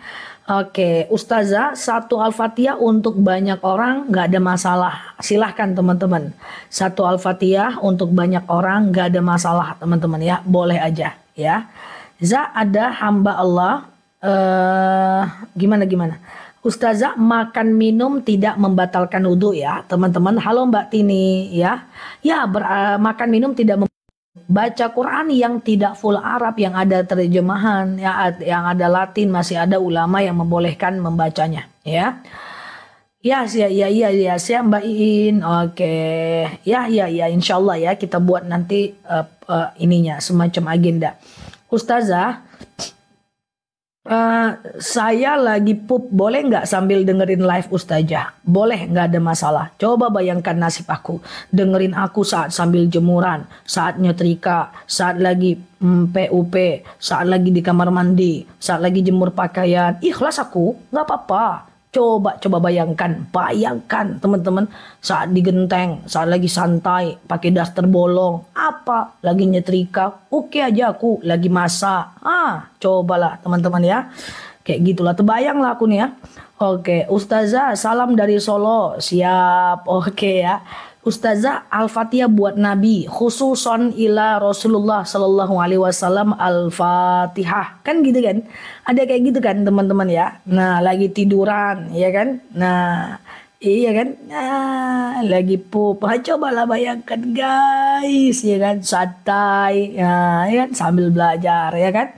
Oke, Ustazah, satu Al-Fatihah untuk banyak orang nggak ada masalah. Silahkan teman-teman. Satu Al-Fatihah untuk banyak orang nggak ada masalah teman-teman ya. Boleh aja ya. Za ada hamba Allah. eh gimana gimana? Ustazah makan minum tidak membatalkan wudhu ya teman-teman. Halo Mbak Tini ya. Ya ber, uh, makan minum tidak membatalkan baca Quran yang tidak full Arab yang ada terjemahan ya, yang ada Latin masih ada ulama yang membolehkan membacanya ya ya ya ya ya ya saya Mbak Iin oke ya ya ya Insya Allah ya kita buat nanti uh, uh, ininya semacam agenda Ustazah Uh, saya lagi pup, boleh nggak sambil dengerin live Ustazah? Boleh, nggak ada masalah. Coba bayangkan nasib aku. Dengerin aku saat sambil jemuran, saat nyetrika, saat lagi mm, PUP, saat lagi di kamar mandi, saat lagi jemur pakaian. Ikhlas aku, nggak apa-apa. Coba coba bayangkan, bayangkan teman-teman saat di genteng, saat lagi santai, pakai daster bolong, apa lagi nyetrika, oke aja aku lagi masak. Ah, cobalah teman-teman ya. Kayak gitulah, lah aku nih ya. Oke, Ustazah, salam dari Solo. Siap, oke ya. Ustazah Al-Fatihah buat Nabi khususon ila Rasulullah Shallallahu Alaihi Wasallam Al-Fatihah kan gitu kan ada kayak gitu kan teman-teman ya nah lagi tiduran ya kan nah iya kan nah, lagi pup lah bayangkan guys ya kan santai ya, ya kan sambil belajar ya kan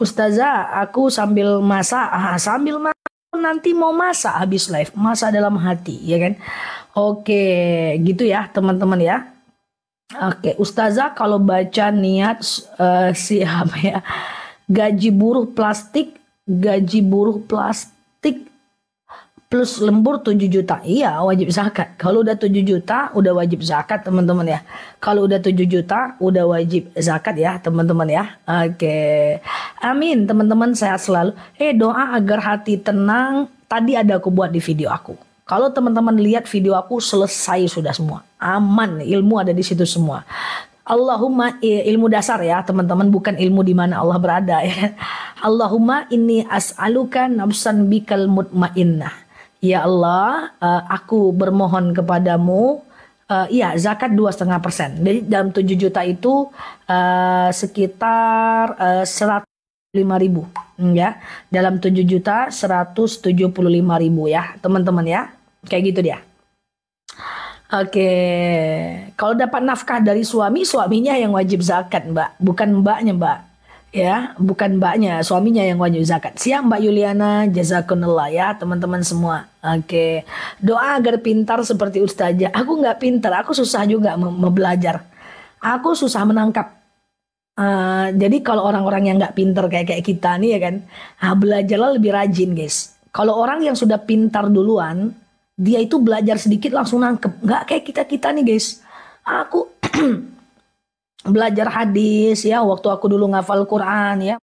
Ustazah aku sambil masak ah, sambil masak nanti mau masak habis live masak dalam hati ya kan Oke, gitu ya teman-teman ya. Oke, Ustazah kalau baca niat uh, ya? Gaji buruh plastik, gaji buruh plastik plus lembur 7 juta. Iya, wajib zakat. Kalau udah 7 juta, udah wajib zakat, teman-teman ya. Kalau udah 7 juta, udah wajib zakat ya, teman-teman ya. Oke. Amin, teman-teman sehat selalu. Eh, doa agar hati tenang. Tadi ada aku buat di video aku. Kalau teman-teman lihat video aku selesai sudah semua. Aman, ilmu ada di situ semua. Allahumma ilmu dasar ya teman-teman bukan ilmu di mana Allah berada ya. Allahumma ini as'aluka nafsan bikal mutmainnah. Ya Allah, eh, aku bermohon kepadamu ya zakat dua setengah persen. Jadi dalam 7 juta itu eh, sekitar seratus lima ribu ya dalam 7 juta seratus 175 ribu ya teman-teman ya Kayak gitu dia. Oke, kalau dapat nafkah dari suami, suaminya yang wajib zakat, Mbak, bukan mbaknya, Mbak. Ya, bukan mbaknya, suaminya yang wajib zakat. Siap, Mbak Yuliana, jazakumullah ya, teman-teman semua. Oke, doa agar pintar seperti Ustazah. Aku nggak pintar, aku susah juga membelajar. Aku susah menangkap. Uh, jadi kalau orang-orang yang nggak pintar kayak kayak kita nih ya kan, nah, belajarlah lebih rajin, guys. Kalau orang yang sudah pintar duluan, dia itu belajar sedikit langsung nangkep nggak kayak kita kita nih guys aku belajar hadis ya waktu aku dulu ngafal Quran ya